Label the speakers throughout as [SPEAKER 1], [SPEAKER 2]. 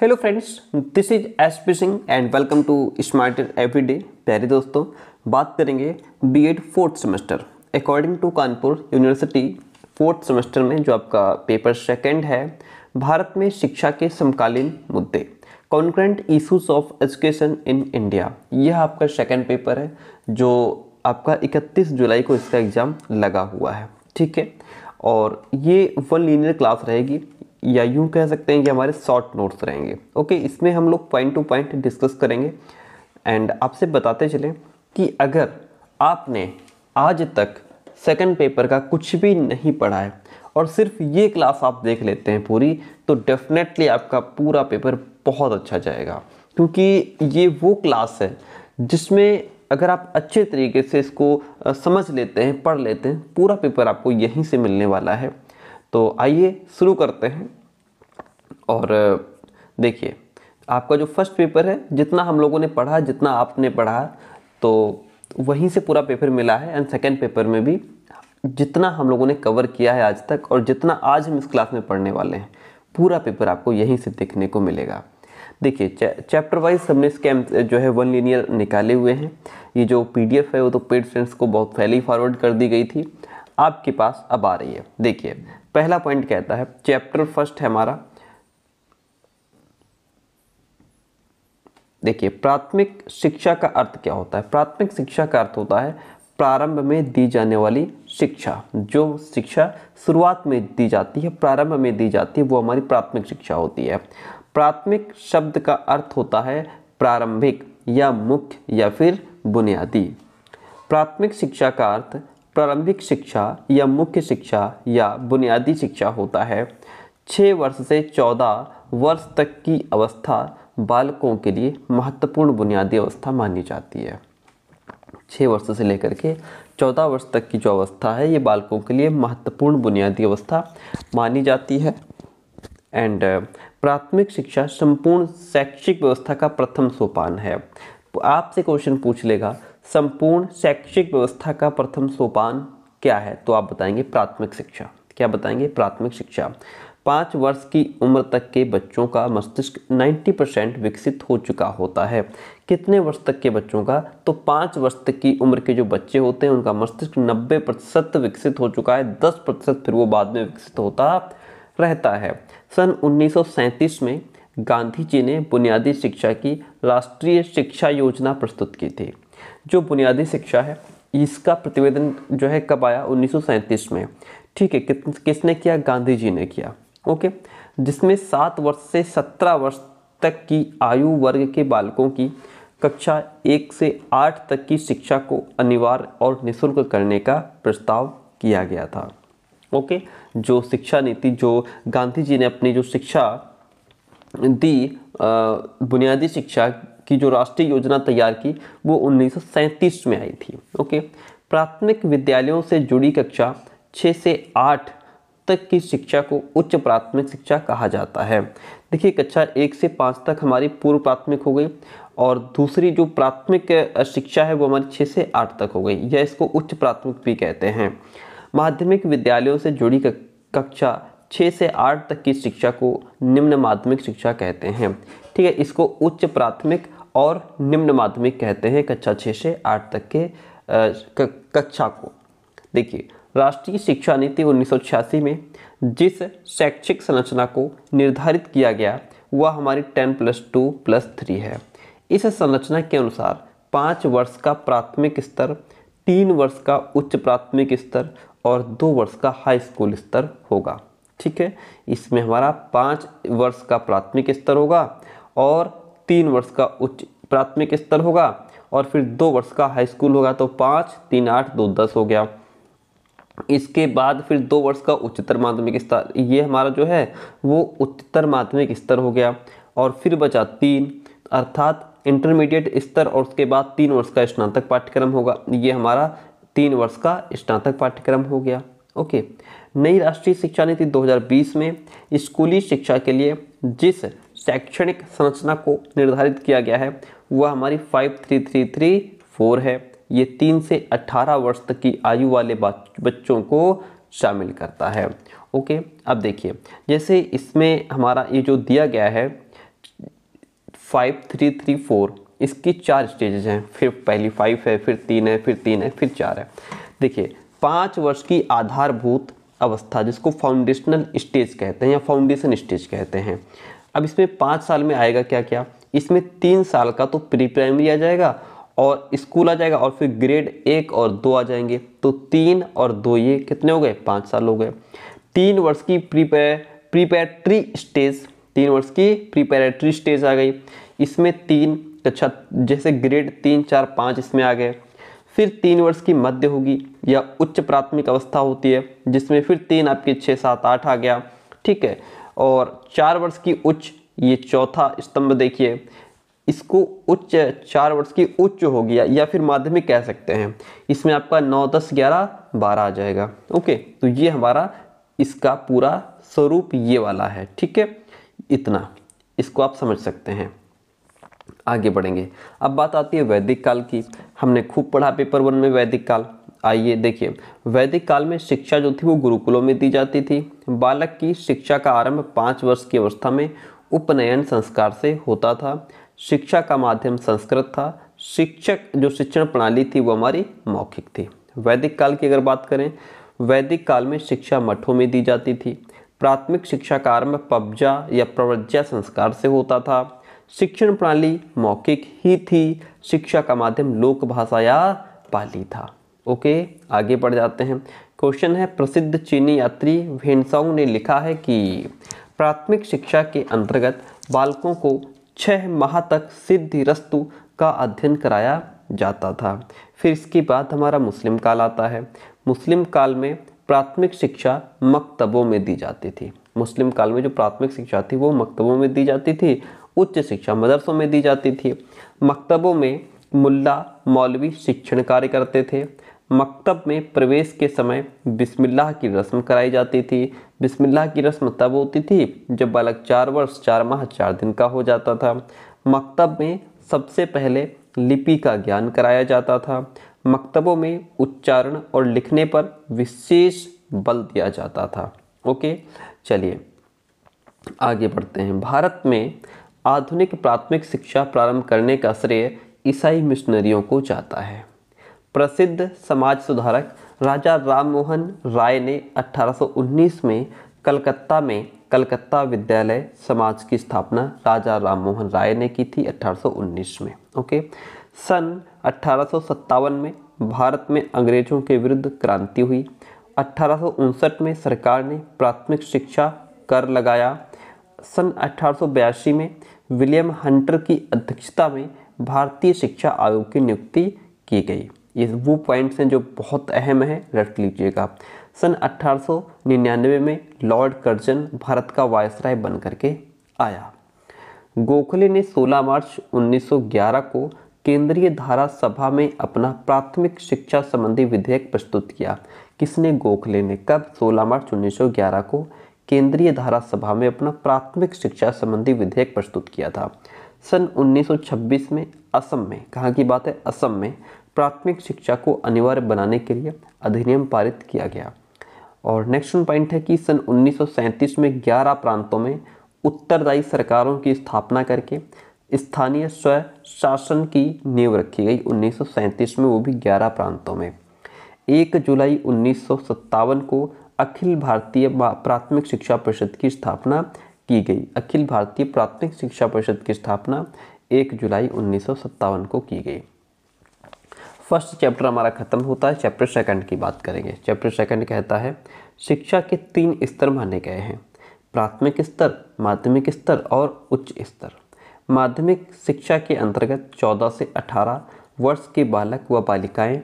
[SPEAKER 1] Hello friends this is S P Singh and welcome to smarter every day प्यारे दोस्तों बात करेंगे BEd fourth semester according to Kanpur university fourth semester में जो आपका पेपर सेकंड है भारत में शिक्षा के समकालीन मुद्दे concurrent issues of education in India यह आपका सेकेंड पेपर है जो आपका 31 जुलाई को इसका एग्ज़ाम लगा हुआ है ठीक है और ये वन लीनियर क्लास रहेगी या यूँ कह सकते हैं कि हमारे शॉर्ट नोट्स रहेंगे ओके इसमें हम लोग पॉइंट टू पॉइंट डिस्कस करेंगे एंड आपसे बताते चलें कि अगर आपने आज तक सेकंड पेपर का कुछ भी नहीं पढ़ा है और सिर्फ ये क्लास आप देख लेते हैं पूरी तो डेफिनेटली आपका पूरा पेपर बहुत अच्छा जाएगा क्योंकि ये वो क्लास है जिसमें अगर आप अच्छे तरीके से इसको समझ लेते हैं पढ़ लेते हैं पूरा पेपर आपको यहीं से मिलने वाला है तो आइए शुरू करते हैं और देखिए आपका जो फर्स्ट पेपर है जितना हम लोगों ने पढ़ा जितना आपने पढ़ा तो वहीं से पूरा पेपर मिला है एंड सेकेंड पेपर में भी जितना हम लोगों ने कवर किया है आज तक और जितना आज हम इस क्लास में पढ़ने वाले हैं पूरा पेपर आपको यहीं से देखने को मिलेगा देखिए चैप्टर वाइज हमने स्कैम जो है वन लीनियर निकाले हुए हैं ये जो पीडीएफ है वो तो पेड फ्रेंड्स को बहुत फैली फॉरवर्ड कर दी गई थी आपके पास अब आ रही है देखिए पहला पॉइंट कहता है चैप्टर फर्स्ट है हमारा देखिए प्राथमिक शिक्षा का अर्थ क्या होता है प्राथमिक शिक्षा का अर्थ होता है प्रारंभ में दी जाने वाली शिक्षा जो शिक्षा शुरुआत में दी जाती है प्रारंभ में दी जाती है वो हमारी प्राथमिक शिक्षा होती है प्राथमिक शब्द का अर्थ होता है प्रारंभिक या मुख्य या फिर बुनियादी प्राथमिक शिक्षा का अर्थ प्रारंभिक शिक्षा या मुख्य शिक्षा या बुनियादी शिक्षा होता है छः वर्ष से चौदह वर्ष तक की अवस्था बालकों के लिए महत्वपूर्ण बुनियादी अवस्था मानी जाती है छः वर्ष से लेकर के चौदह वर्ष तक की जो अवस्था है ये बालकों के लिए महत्वपूर्ण बुनियादी अवस्था मानी जाती है एंड प्राथमिक शिक्षा संपूर्ण शैक्षिक व्यवस्था का प्रथम सोपान है आपसे क्वेश्चन पूछ लेगा संपूर्ण शैक्षिक व्यवस्था का प्रथम सोपान क्या है तो आप बताएंगे प्राथमिक शिक्षा क्या बताएंगे प्राथमिक शिक्षा पाँच वर्ष की उम्र तक के बच्चों का मस्तिष्क 90 परसेंट विकसित हो चुका होता है कितने वर्ष तक के बच्चों का तो पाँच वर्ष तक की उम्र के जो बच्चे होते हैं उनका मस्तिष्क 90 प्रतिशत विकसित हो चुका है 10 प्रतिशत फिर वो बाद में विकसित होता रहता है सन 1937 में गांधी जी ने बुनियादी शिक्षा की राष्ट्रीय शिक्षा योजना प्रस्तुत की थी जो बुनियादी शिक्षा है इसका प्रतिवेदन जो है कब आया उन्नीस में ठीक है किसने किया गांधी जी ने किया ओके जिसमें सात वर्ष से सत्रह वर्ष तक की आयु वर्ग के बालकों की कक्षा एक से आठ तक की शिक्षा को अनिवार्य और निःशुल्क करने का प्रस्ताव किया गया था ओके जो शिक्षा नीति जो गांधी जी ने अपनी जो शिक्षा दी बुनियादी शिक्षा की जो राष्ट्रीय योजना तैयार की वो उन्नीस में आई थी ओके प्राथमिक विद्यालयों से जुड़ी कक्षा छः से आठ तक की शिक्षा को उच्च प्राथमिक शिक्षा कहा जाता है देखिए कक्षा एक से पाँच तक हमारी पूर्व प्राथमिक हो गई और दूसरी जो प्राथमिक शिक्षा है वो हमारी छः से आठ तक हो गई या इसको उच्च प्राथमिक भी कहते हैं माध्यमिक विद्यालयों से जुड़ी कक्षा छः से आठ तक की शिक्षा को निम्न माध्यमिक शिक्षा कहते हैं ठीक है इसको उच्च प्राथमिक और निम्न माध्यमिक कहते हैं कक्षा छः से आठ तक के कक्षा को देखिए राष्ट्रीय शिक्षा नीति उन्नीस में जिस शैक्षिक संरचना को निर्धारित किया गया वह हमारी ten plus two plus three है इस संरचना के अनुसार पाँच वर्ष का प्राथमिक स्तर तीन वर्ष का उच्च प्राथमिक स्तर और दो वर्ष का हाई स्कूल स्तर होगा ठीक है इसमें हमारा पाँच वर्ष का प्राथमिक स्तर होगा और तीन वर्ष का उच्च प्राथमिक स्तर होगा और फिर दो वर्ष का हाई स्कूल होगा तो पाँच तीन आठ दो दस हो गया इसके बाद फिर दो वर्ष का उच्चतर माध्यमिक स्तर ये हमारा जो है वो उच्चतर माध्यमिक स्तर हो गया और फिर बचा तीन अर्थात इंटरमीडिएट स्तर और उसके बाद तीन वर्ष का स्नातक पाठ्यक्रम होगा ये हमारा तीन वर्ष का स्नातक पाठ्यक्रम हो गया ओके नई राष्ट्रीय शिक्षा नीति 2020 में स्कूली शिक्षा के लिए जिस शैक्षणिक संरचना को निर्धारित किया गया है वह हमारी five three three three four है ये तीन से अट्ठारह वर्ष तक की आयु वाले बच्चों को शामिल करता है ओके अब देखिए जैसे इसमें हमारा ये जो दिया गया है फाइव थ्री थ्री फोर इसकी चार स्टेजेस हैं फिर पहली फाइव है फिर तीन है फिर तीन है फिर चार है देखिए पाँच वर्ष की आधारभूत अवस्था जिसको फाउंडेशनल स्टेज कहते हैं या फाउंडेशन स्टेज कहते हैं अब इसमें पाँच साल में आएगा क्या क्या इसमें तीन साल का तो प्री प्राइमरी आ जाएगा और स्कूल आ जाएगा और फिर ग्रेड एक और दो आ जाएंगे तो तीन और दो ये कितने हो गए पाँच साल हो गए तीन वर्ष की प्रीपेर प्रीपेरेटरी स्टेज तीन वर्ष की प्रीपेरेटरी स्टेज आ गई इसमें तीन अच्छा जैसे ग्रेड तीन चार पाँच इसमें आ गए फिर तीन वर्ष की मध्य होगी या उच्च प्राथमिक अवस्था होती है जिसमें फिर तीन आपके छः सात आठ आ गया ठीक है और चार वर्ष की उच्च ये चौथा स्तंभ देखिए इसको उच्च चार वर्ष की उच्च हो गया या फिर माध्यमिक कह सकते हैं इसमें आपका नौ दस ग्यारह बारह आ जाएगा ओके तो ये हमारा इसका पूरा स्वरूप ये वाला है ठीक है इतना इसको आप समझ सकते हैं आगे बढ़ेंगे अब बात आती है वैदिक काल की हमने खूब पढ़ा पेपर वन में वैदिक काल आइए देखिए वैदिक काल में शिक्षा जो थी वो गुरुकुलों में दी जाती थी बालक की शिक्षा का आरंभ पाँच वर्ष की अवस्था में उपनयन संस्कार से होता था शिक्षा का माध्यम संस्कृत था शिक्षक जो शिक्षण प्रणाली थी वो हमारी मौखिक थी वैदिक काल की अगर बात करें वैदिक काल में शिक्षा मठों में दी जाती थी प्राथमिक शिक्षा का आरंभ पब्जा या प्रवज्ञा संस्कार से होता था शिक्षण प्रणाली मौखिक ही थी शिक्षा का माध्यम लोक भाषा या पाली था ओके आगे बढ़ जाते हैं क्वेश्चन है प्रसिद्ध चीनी यात्री भेनसोंग ने लिखा है कि प्राथमिक शिक्षा के अंतर्गत बालकों को छः माह तक सिद्धि रस्तु का अध्ययन कराया जाता था फिर इसके बाद हमारा मुस्लिम काल आता है मुस्लिम काल में प्राथमिक शिक्षा मकतबों में दी जाती थी मुस्लिम काल में जो प्राथमिक शिक्षा थी वो मकतबों में दी जाती थी उच्च शिक्षा मदरसों में दी जाती थी मकतबों में मुल्ला मौलवी शिक्षण कार्य करते थे मकतब में प्रवेश के समय बिस्मिल्लाह की रस्म कराई जाती थी बिस्मिल्लाह की रस्म तब होती थी जब बालक चार वर्ष चार माह चार दिन का हो जाता था मकतब में सबसे पहले लिपि का ज्ञान कराया जाता था मकतबों में उच्चारण और लिखने पर विशेष बल दिया जाता था ओके चलिए आगे बढ़ते हैं भारत में आधुनिक प्राथमिक शिक्षा प्रारंभ करने का श्रेय ईसाई मिशनरियों को जाता है प्रसिद्ध समाज सुधारक राजा राम मोहन राय ने 1819 में कलकत्ता में कलकत्ता विद्यालय समाज की स्थापना राजा राम मोहन राय ने की थी 1819 में ओके सन अट्ठारह में भारत में अंग्रेजों के विरुद्ध क्रांति हुई अट्ठारह में सरकार ने प्राथमिक शिक्षा कर लगाया सन अट्ठारह में विलियम हंटर की अध्यक्षता में भारतीय शिक्षा आयोग की नियुक्ति की गई ये वो पॉइंट्स हैं जो बहुत अहम हैं रख लीजिएगा सन 1899 में लॉर्ड कर्जन भारत का वायसराय बन करके आया गोखले ने 16 मार्च 1911 को केंद्रीय धारा सभा में अपना प्राथमिक शिक्षा संबंधी विधेयक प्रस्तुत किया किसने गोखले ने कब 16 मार्च 1911 को केंद्रीय धारा सभा में अपना प्राथमिक शिक्षा संबंधी विधेयक प्रस्तुत किया था सन 1926 में असम में कहाँ की बात है असम में प्राथमिक शिक्षा को अनिवार्य बनाने के लिए अधिनियम पारित किया गया और नेक्स्ट पॉइंट है कि सन उन्नीस में 11 प्रांतों में उत्तरदायी सरकारों की स्थापना करके स्थानीय स्व शासन की नींव रखी गई उन्नीस में वो भी 11 प्रांतों में एक जुलाई उन्नीस को अखिल भारतीय प्राथमिक शिक्षा परिषद की स्थापना की गई अखिल भारतीय प्राथमिक शिक्षा परिषद की स्थापना एक जुलाई उन्नीस को की गई फर्स्ट चैप्टर हमारा ख़त्म होता है चैप्टर सेकंड की बात करेंगे चैप्टर सेकंड कहता है शिक्षा के तीन स्तर माने गए हैं प्राथमिक स्तर माध्यमिक स्तर और उच्च स्तर माध्यमिक शिक्षा के अंतर्गत 14 से 18 वर्ष के बालक व बालिकाएं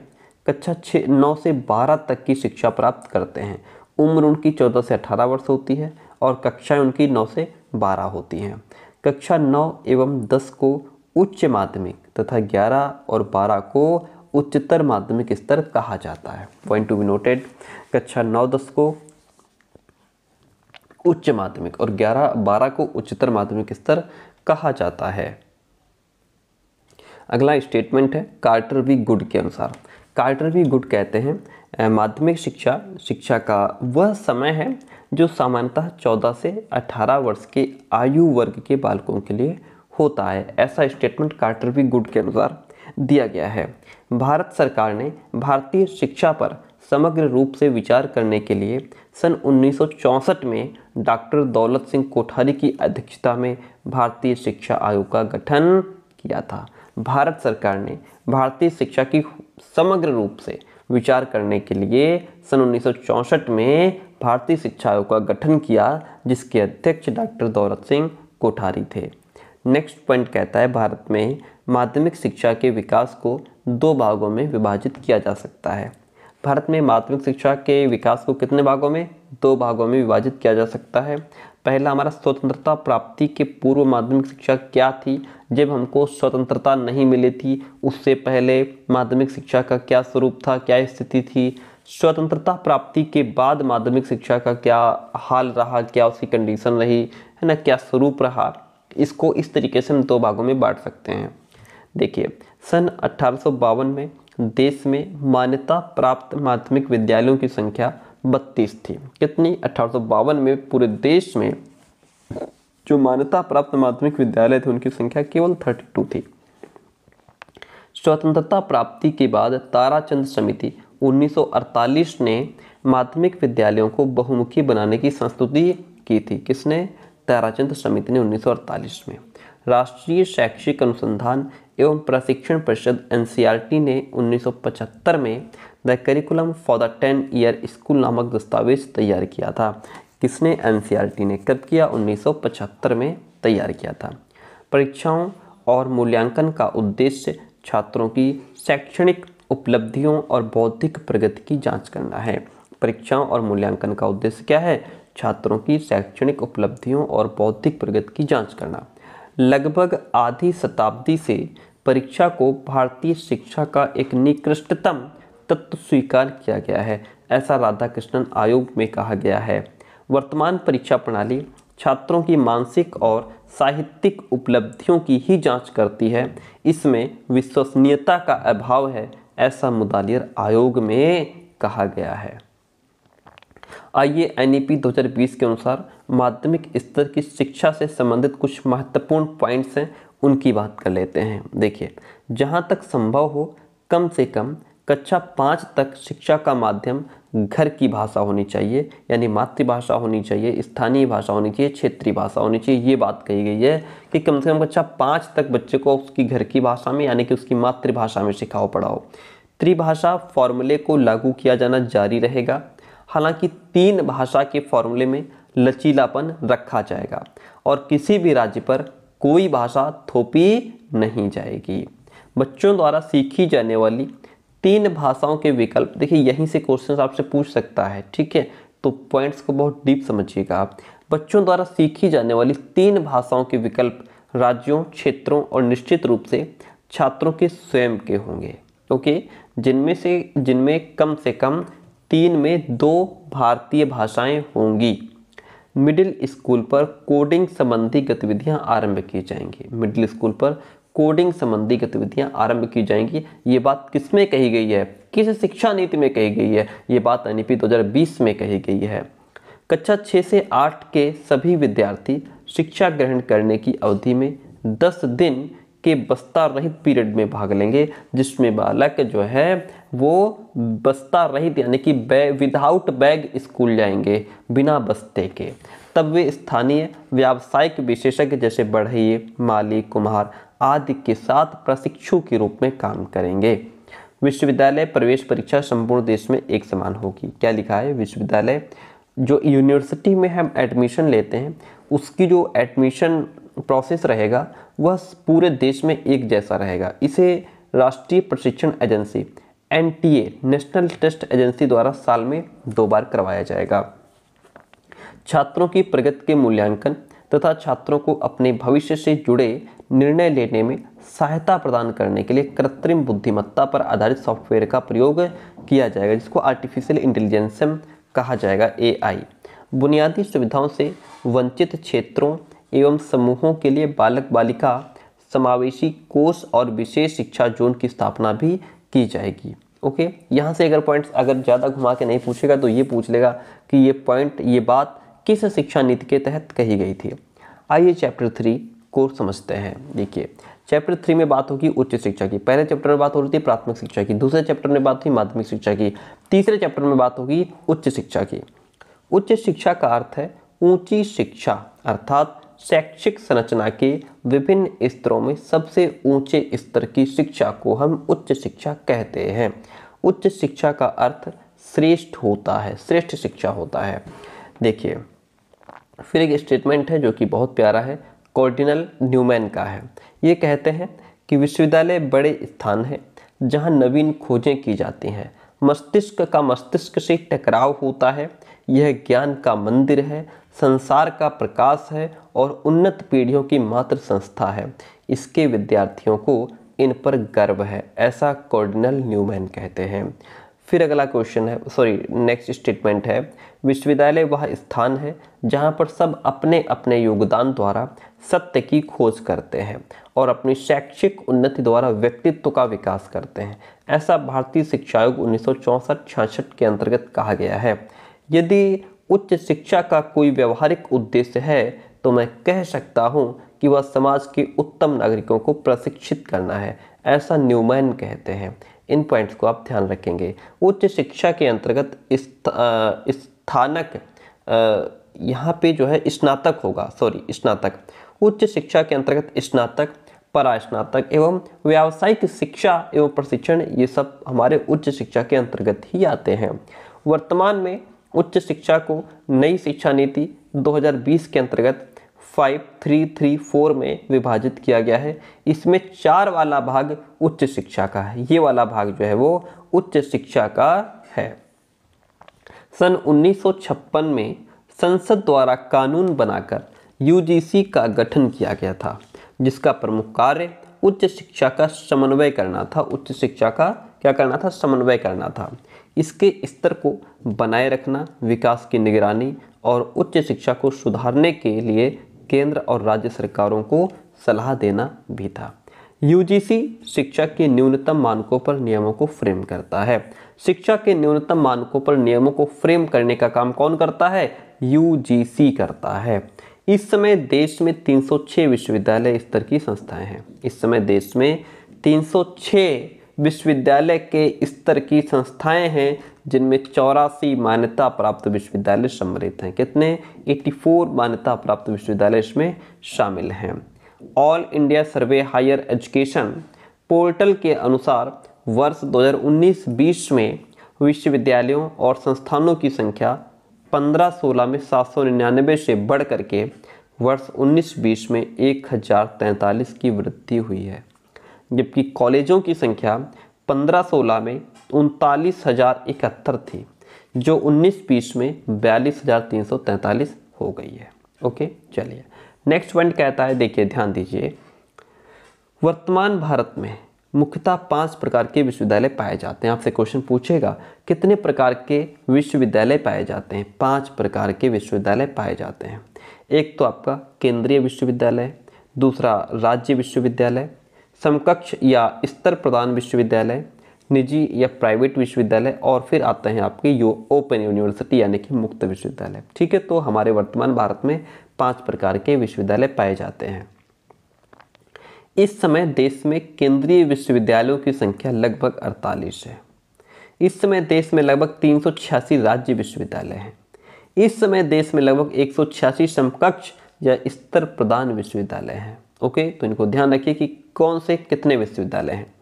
[SPEAKER 1] कक्षा छः नौ से 12 तक की शिक्षा प्राप्त करते हैं उम्र उनकी 14 से 18 वर्ष होती है और कक्षाएं उनकी 9 से 12 होती हैं कक्षा 9 एवं 10 को उच्च माध्यमिक तथा 11 और 12 को उच्चतर माध्यमिक स्तर कहा जाता है पॉइंट टू बी नोटेड कक्षा नौ दस को उच्च माध्यमिक और ग्यारह बारह को उच्चतर माध्यमिक स्तर कहा जाता है अगला स्टेटमेंट है कार्टर वी गुड के अनुसार कार्टर वी गुड कहते हैं माध्यमिक शिक्षा शिक्षा का वह समय है जो सामान्यतः 14 से 18 वर्ष के आयु वर्ग के बालकों के लिए होता है ऐसा स्टेटमेंट कार्टर वी गुड के अनुसार दिया गया है भारत सरकार ने भारतीय शिक्षा पर समग्र रूप से विचार करने के लिए सन उन्नीस में डॉक्टर दौलत सिंह कोठारी की अध्यक्षता में भारतीय शिक्षा आयोग का गठन किया था भारत सरकार ने भारतीय शिक्षा की समग्र रूप से विचार करने के लिए सन उन्नीस में भारतीय शिक्षा आयोग का गठन किया जिसके अध्यक्ष डॉक्टर दौलत सिंह कोठारी थे नेक्स्ट पॉइंट कहता है भारत में माध्यमिक शिक्षा के विकास को दो भागों में विभाजित किया जा सकता है भारत में माध्यमिक शिक्षा के विकास को कितने भागों में दो भागों में विभाजित किया जा सकता है पहला हमारा स्वतंत्रता प्राप्ति के पूर्व माध्यमिक शिक्षा क्या थी जब हमको स्वतंत्रता नहीं मिली थी उससे पहले माध्यमिक शिक्षा का क्या स्वरूप था क्या स्थिति थी स्वतंत्रता प्राप्ति के बाद माध्यमिक शिक्षा का क्या हाल रहा क्या उसकी कंडीशन रही है ना क्या स्वरूप रहा इसको इस तरीके से हम दो भागों में बांट सकते हैं देखिए सन अठारह में देश में मान्यता प्राप्त माध्यमिक विद्यालयों की संख्या बत्तीस थी कितनी अठारह में पूरे देश में जो मान्यता प्राप्त माध्यमिक विद्यालय थे उनकी संख्या केवल 32 थी स्वतंत्रता प्राप्ति के बाद ताराचंद समिति 1948 ने माध्यमिक विद्यालयों को बहुमुखी बनाने की संस्तुति की थी किसने ताराचंद समिति ने 1948 में राष्ट्रीय शैक्षिक अनुसंधान एवं प्रशिक्षण परिषद एन ने 1975 में the curriculum for the ten year school नामक दस्तावेज तैयार किया था किसने एन ने कब किया 1975 में तैयार किया था परीक्षाओं और मूल्यांकन का उद्देश्य छात्रों की शैक्षणिक उपलब्धियों और बौद्धिक प्रगति की जांच करना है परीक्षाओं और मूल्यांकन का उद्देश्य क्या है छात्रों की शैक्षणिक उपलब्धियों और बौद्धिक प्रगति की जांच करना लगभग आधी शताब्दी से परीक्षा को भारतीय शिक्षा का एक निकृष्टतम तत्व स्वीकार किया गया है ऐसा राधाकृष्णन आयोग में कहा गया है वर्तमान परीक्षा प्रणाली छात्रों की मानसिक और साहित्यिक उपलब्धियों की ही जांच करती है इसमें विश्वसनीयता का अभाव है ऐसा मुदालियर आयोग में कहा गया है आइए एन ई के अनुसार माध्यमिक स्तर की शिक्षा से संबंधित कुछ महत्वपूर्ण पॉइंट्स हैं उनकी बात कर लेते हैं देखिए जहाँ तक संभव हो कम से कम कक्षा पाँच तक शिक्षा का माध्यम घर की भाषा होनी चाहिए यानी मातृभाषा होनी चाहिए स्थानीय भाषा होनी चाहिए क्षेत्रीय भाषा होनी चाहिए ये बात कही गई है कि कम से कम कक्षा पाँच तक बच्चे को उसकी घर की भाषा में यानी कि उसकी मातृभाषा में सिखाओ पढ़ाओ त्रिभाषा फॉर्मूले को लागू किया जाना जारी रहेगा हालांकि तीन भाषा के फॉर्मूले में लचीलापन रखा जाएगा और किसी भी राज्य पर कोई भाषा थोपी नहीं जाएगी बच्चों द्वारा सीखी जाने वाली तीन भाषाओं के विकल्प देखिए यहीं से क्वेश्चन आपसे पूछ सकता है ठीक है तो पॉइंट्स को बहुत डीप समझिएगा आप बच्चों द्वारा सीखी जाने वाली तीन भाषाओं के विकल्प राज्यों क्षेत्रों और निश्चित रूप से छात्रों के स्वयं के होंगे ओके जिनमें से जिनमें कम से कम तीन में दो भारतीय भाषाएं होंगी मिडिल स्कूल पर कोडिंग संबंधी गतिविधियां आरंभ की जाएंगी मिडिल स्कूल पर कोडिंग संबंधी गतिविधियां आरंभ की जाएंगी ये बात किस में कही गई है किस शिक्षा नीति में कही गई है ये बात एन 2020 में कही गई है कक्षा 6 से 8 के सभी विद्यार्थी शिक्षा ग्रहण करने की अवधि में 10 दिन के बस्ता रहित पीरियड में भाग लेंगे जिसमें बालक जो है वो बस्ता रहित यानी कि बै विदाउट बैग स्कूल जाएंगे बिना बस्ते के तब वे स्थानीय व्यावसायिक विशेषज्ञ जैसे बढ़ई माली कुम्हार आदि के साथ प्रशिक्षु के रूप में काम करेंगे विश्वविद्यालय प्रवेश परीक्षा संपूर्ण देश में एक समान होगी क्या लिखा है विश्वविद्यालय जो यूनिवर्सिटी में हम एडमिशन लेते हैं उसकी जो एडमिशन प्रोसेस रहेगा वह पूरे देश में एक जैसा रहेगा इसे राष्ट्रीय प्रशिक्षण agency N national test agency द्वारा साल में दो बार करवाया जाएगा छात्रों की प्रगति के मूल्यांकन तथा छात्रों को अपने भविष्य से जुड़े निर्णय लेने में सहायता प्रदान करने के लिए कृत्रिम बुद्धिमत्ता पर आधारित सॉफ्टवेयर का प्रयोग किया जाएगा जिसको आर्टिफिशियल इंटेलिजेंस कहा जाएगा एआई बुनियादी सुविधाओं से वंचित क्षेत्रों एवं समूहों के लिए बालक बालिका समावेशी कोर्स और विशेष शिक्षा जोन की स्थापना भी की जाएगी ओके यहाँ से अगर पॉइंट्स अगर ज़्यादा घुमा के नहीं पूछेगा तो ये पूछ लेगा कि ये पॉइंट ये बात किस शिक्षा नीति के तहत कही गई थी आइए चैप्टर थ्री को समझते हैं देखिए चैप्टर थ्री में बात होगी उच्च शिक्षा की पहले चैप्टर में बात हो रही थी प्राथमिक शिक्षा की दूसरे चैप्टर में बात हुई माध्यमिक शिक्षा की तीसरे चैप्टर में बात होगी उच्च शिक्षा की उच्च शिक्षा का अर्थ है ऊंची शिक्षा अर्थात शैक्षिक संरचना के विभिन्न स्तरों में सबसे ऊंचे स्तर की शिक्षा को हम उच्च शिक्षा कहते हैं उच्च शिक्षा का अर्थ श्रेष्ठ होता है श्रेष्ठ शिक्षा होता है देखिए फिर एक स्टेटमेंट है जो कि बहुत प्यारा है कॉर्डिनल न्यूमैन का है ये कहते हैं कि विश्वविद्यालय बड़े स्थान है जहाँ नवीन खोजें की जाती हैं मस्तिष्क का मस्तिष्क से टकराव होता है यह ज्ञान का मंदिर है संसार का प्रकाश है और उन्नत पीढ़ियों की मात्र संस्था है इसके विद्यार्थियों को इन पर गर्व है ऐसा कॉर्डिनल न्यूमैन कहते हैं फिर अगला क्वेश्चन है सॉरी नेक्स्ट स्टेटमेंट है विश्वविद्यालय वह स्थान है जहाँ पर सब अपने अपने योगदान द्वारा सत्य की खोज करते हैं और अपनी शैक्षिक उन्नति द्वारा व्यक्तित्व का विकास करते हैं ऐसा भारतीय शिक्षा आयोग उन्नीस सौ के अंतर्गत कहा गया है यदि उच्च शिक्षा का कोई व्यवहारिक उद्देश्य है तो मैं कह सकता हूँ कि वह समाज के उत्तम नागरिकों को प्रशिक्षित करना है ऐसा न्यूमैन कहते हैं इन पॉइंट्स को आप ध्यान रखेंगे उच्च शिक्षा के अंतर्गत स्थानक यहाँ पे जो है स्नातक होगा सॉरी स्नातक उच्च शिक्षा के अंतर्गत स्नातक परास्नातक एवं व्यावसायिक शिक्षा एवं प्रशिक्षण ये सब हमारे उच्च शिक्षा के अंतर्गत ही आते हैं वर्तमान में उच्च शिक्षा को नई शिक्षा नीति 2020 के अंतर्गत 5334 में विभाजित किया गया है इसमें चार वाला भाग उच्च शिक्षा का है ये वाला भाग जो है वो उच्च शिक्षा का है सन 1956 में संसद द्वारा कानून बनाकर यूजीसी का गठन किया गया था जिसका प्रमुख कार्य उच्च शिक्षा का समन्वय करना था उच्च शिक्षा का क्या करना था समन्वय करना था इसके स्तर को बनाए रखना विकास की निगरानी और उच्च शिक्षा को सुधारने के लिए केंद्र और राज्य सरकारों को सलाह देना भी था यूजीसी शिक्षा के न्यूनतम मानकों पर नियमों को फ्रेम करता है शिक्षा के न्यूनतम मानकों पर नियमों को फ्रेम करने का काम कौन करता है यूजीसी करता है इस समय देश में 306 विश्वविद्यालय स्तर की संस्थाएं हैं इस समय देश में 306 विश्वविद्यालय के स्तर की संस्थाएं हैं जिनमें चौरासी मान्यता प्राप्त विश्वविद्यालय सम्मिलित हैं कितने 84 मान्यता प्राप्त विश्वविद्यालय इसमें शामिल हैं All India survey higher education portal के अनुसार वर्ष 2019-20 में विश्वविद्यालयों और संस्थानों की संख्या 15-16 में सात से बढ़ करके वर्ष 19-20 में एक की वृद्धि हुई है जबकि कॉलेजों की संख्या पंद्रह सोलह में उनतालीस हज़ार इकहत्तर थी जो उन्नीस बीस में बयालीस हज़ार तीन सौ तैंतालीस हो गई है ओके चलिए नेक्स्ट पॉइंट कहता है देखिए ध्यान दीजिए वर्तमान भारत में मुख्यतः पांच प्रकार के विश्वविद्यालय पाए जाते हैं आपसे क्वेश्चन पूछेगा कितने प्रकार के विश्वविद्यालय पाए जाते हैं पांच प्रकार के विश्वविद्यालय पाए जाते हैं एक तो आपका केंद्रीय विश्वविद्यालय दूसरा राज्य विश्वविद्यालय समकक्ष या स्तर प्रदान विश्वविद्यालय निजी या प्राइवेट विश्वविद्यालय और फिर आते हैं आपके यू ओपन यूनिवर्सिटी यानी कि मुक्त विश्वविद्यालय ठीक है तो हमारे वर्तमान भारत में पांच प्रकार के विश्वविद्यालय पाए जाते हैं इस समय देश में केंद्रीय विश्वविद्यालयों की संख्या लगभग अड़तालीस है इस समय देश में लगभग तीन राज्य विश्वविद्यालय हैं इस समय देश में लगभग एक समकक्ष या स्तर प्रदान विश्वविद्यालय हैं ओके तो इनको ध्यान रखिए कि कौन से कितने विश्वविद्यालय हैं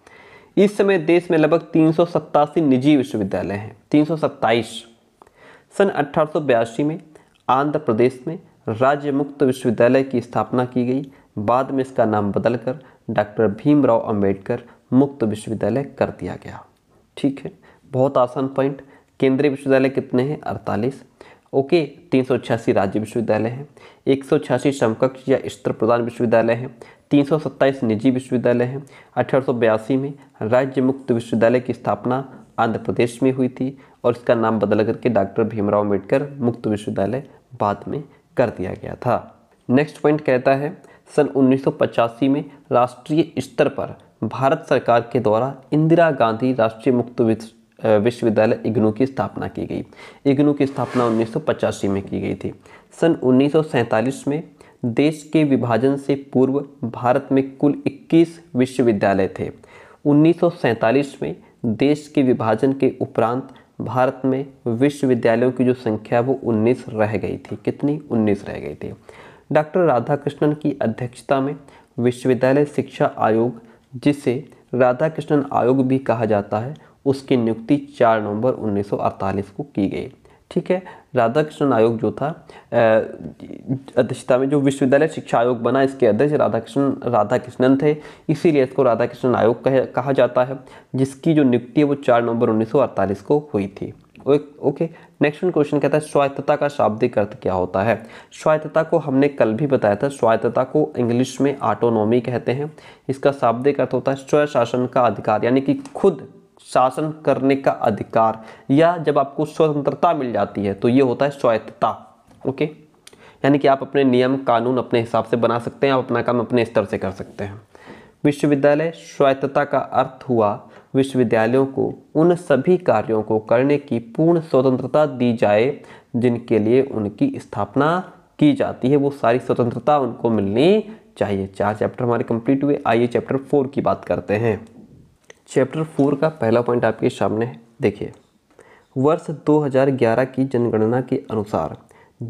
[SPEAKER 1] इस समय देश में लगभग तीन निजी विश्वविद्यालय हैं तीन सन अठारह में आंध्र प्रदेश में राज्य मुक्त विश्वविद्यालय की स्थापना की गई बाद में इसका नाम बदलकर डॉक्टर भीमराव अंबेडकर मुक्त विश्वविद्यालय कर दिया गया ठीक है बहुत आसान पॉइंट केंद्रीय विश्वविद्यालय कितने हैं अड़तालीस ओके तीन सौ छियासी राज्य विश्वविद्यालय हैं एक सौ छियासी समकक्ष या स्तर प्रधान विश्वविद्यालय हैं तीन सौ सत्ताईस निजी विश्वविद्यालय हैं अठारह सौ बयासी में राज्य मुक्त विश्वविद्यालय की स्थापना आंध्र प्रदेश में हुई थी और इसका नाम बदल करके डॉक्टर भीमराव अम्बेडकर मुक्त विश्वविद्यालय बाद में कर दिया गया था नेक्स्ट पॉइंट कहता है सन 1985 में राष्ट्रीय स्तर पर भारत सरकार के द्वारा इंदिरा गांधी राष्ट्रीय मुक्त विश्वविद्यालय इग्नू की स्थापना की गई इग्नू की स्थापना उन्नीस में की गई थी सन उन्नीस में देश के विभाजन से पूर्व भारत में कुल 21 विश्वविद्यालय थे उन्नीस में देश के विभाजन के उपरांत भारत में विश्वविद्यालयों की जो संख्या वो 19 रह गई थी कितनी 19 रह गई थी डॉक्टर राधाकृष्णन की अध्यक्षता में विश्वविद्यालय शिक्षा आयोग जिसे राधाकृष्णन आयोग भी कहा जाता है उसकी नियुक्ति 4 नवंबर 1948 को की गई ठीक है राधा कृष्णन आयोग जो था अध्यक्षता में जो विश्वविद्यालय शिक्षा आयोग बना इसके अध्यक्ष राधा कृष्ण राधा कृष्णन थे इसीलिए इसको राधा कृष्णन आयोग कह, कहा जाता है जिसकी जो नियुक्ति है वो 4 नवंबर 1948 को हुई थी ओके नेक्स्ट क्वेश्चन कहता है स्वायत्तता का शाब्दिक अर्थ क्या होता है स्वायत्तता को हमने कल भी बताया था स्वायत्तता को इंग्लिश में ऑटोनॉमी कहते हैं इसका शाब्दिक अर्थ होता है स्वशासन का अधिकार यानी कि खुद शासन करने का अधिकार या जब आपको स्वतंत्रता मिल जाती है तो ये होता है स्वायत्तता ओके यानी कि आप अपने नियम कानून अपने हिसाब से बना सकते हैं आप अपना काम अपने स्तर से कर सकते हैं विश्वविद्यालय स्वायत्तता का अर्थ हुआ विश्वविद्यालयों को उन सभी कार्यों को करने की पूर्ण स्वतंत्रता दी जाए जिनके लिए उनकी स्थापना की जाती है वो सारी स्वतंत्रता उनको मिलनी चाहिए चार चैप्टर हमारे कंप्लीट हुए आइए चैप्टर फोर की बात करते हैं चैप्टर फोर का पहला पॉइंट आपके सामने है देखिए वर्ष 2011 की जनगणना के अनुसार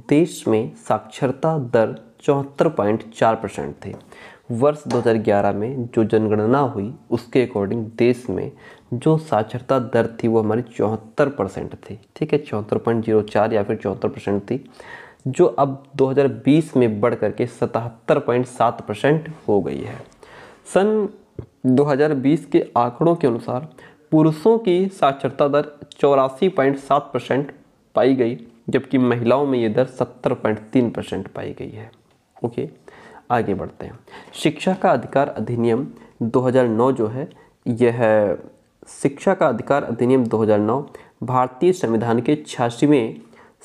[SPEAKER 1] देश में साक्षरता दर चौहत्तर पॉइंट चार परसेंट थी वर्ष 2011 में जो जनगणना हुई उसके अकॉर्डिंग देश में जो साक्षरता दर थी वो हमारी चौहत्तर परसेंट थी ठीक है चौहत्तर पॉइंट जीरो चार या फिर चौहत्तर परसेंट थी जो अब 2020 में बढ़ करके सतहत्तर पॉइंट सात परसेंट हो गई है सन 2020 के आंकड़ों के अनुसार पुरुषों की साक्षरता दर चौरासी पॉइंट सात परसेंट पाई गई जबकि महिलाओं में ये दर सत्तर पॉइंट तीन परसेंट पाई गई है ओके आगे बढ़ते हैं शिक्षा का अधिकार अधिनियम 2009 जो है यह शिक्षा का अधिकार अधिनियम 2009 भारतीय संविधान के छियासीवें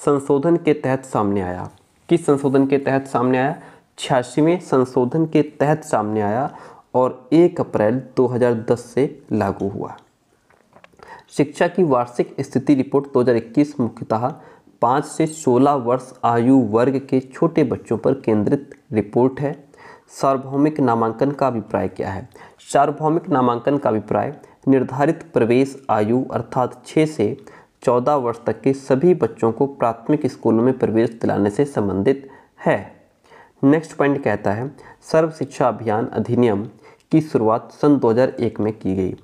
[SPEAKER 1] संशोधन के तहत सामने आया किस संशोधन के तहत सामने आया छियासीवें संशोधन के तहत सामने आया और 1 अप्रैल 2010 से लागू हुआ शिक्षा की वार्षिक स्थिति रिपोर्ट 2021 मुख्यतः 5 से 16 वर्ष आयु वर्ग के छोटे बच्चों पर केंद्रित रिपोर्ट है सार्वभौमिक नामांकन का अभिप्राय क्या है सार्वभौमिक नामांकन का अभिप्राय निर्धारित प्रवेश आयु अर्थात 6 से 14 वर्ष तक के सभी बच्चों को प्राथमिक स्कूलों में प्रवेश दिलाने से संबंधित है नेक्स्ट पॉइंट कहता है सर्व शिक्षा अभियान अधिनियम की शुरुआत सन 2001 में की गई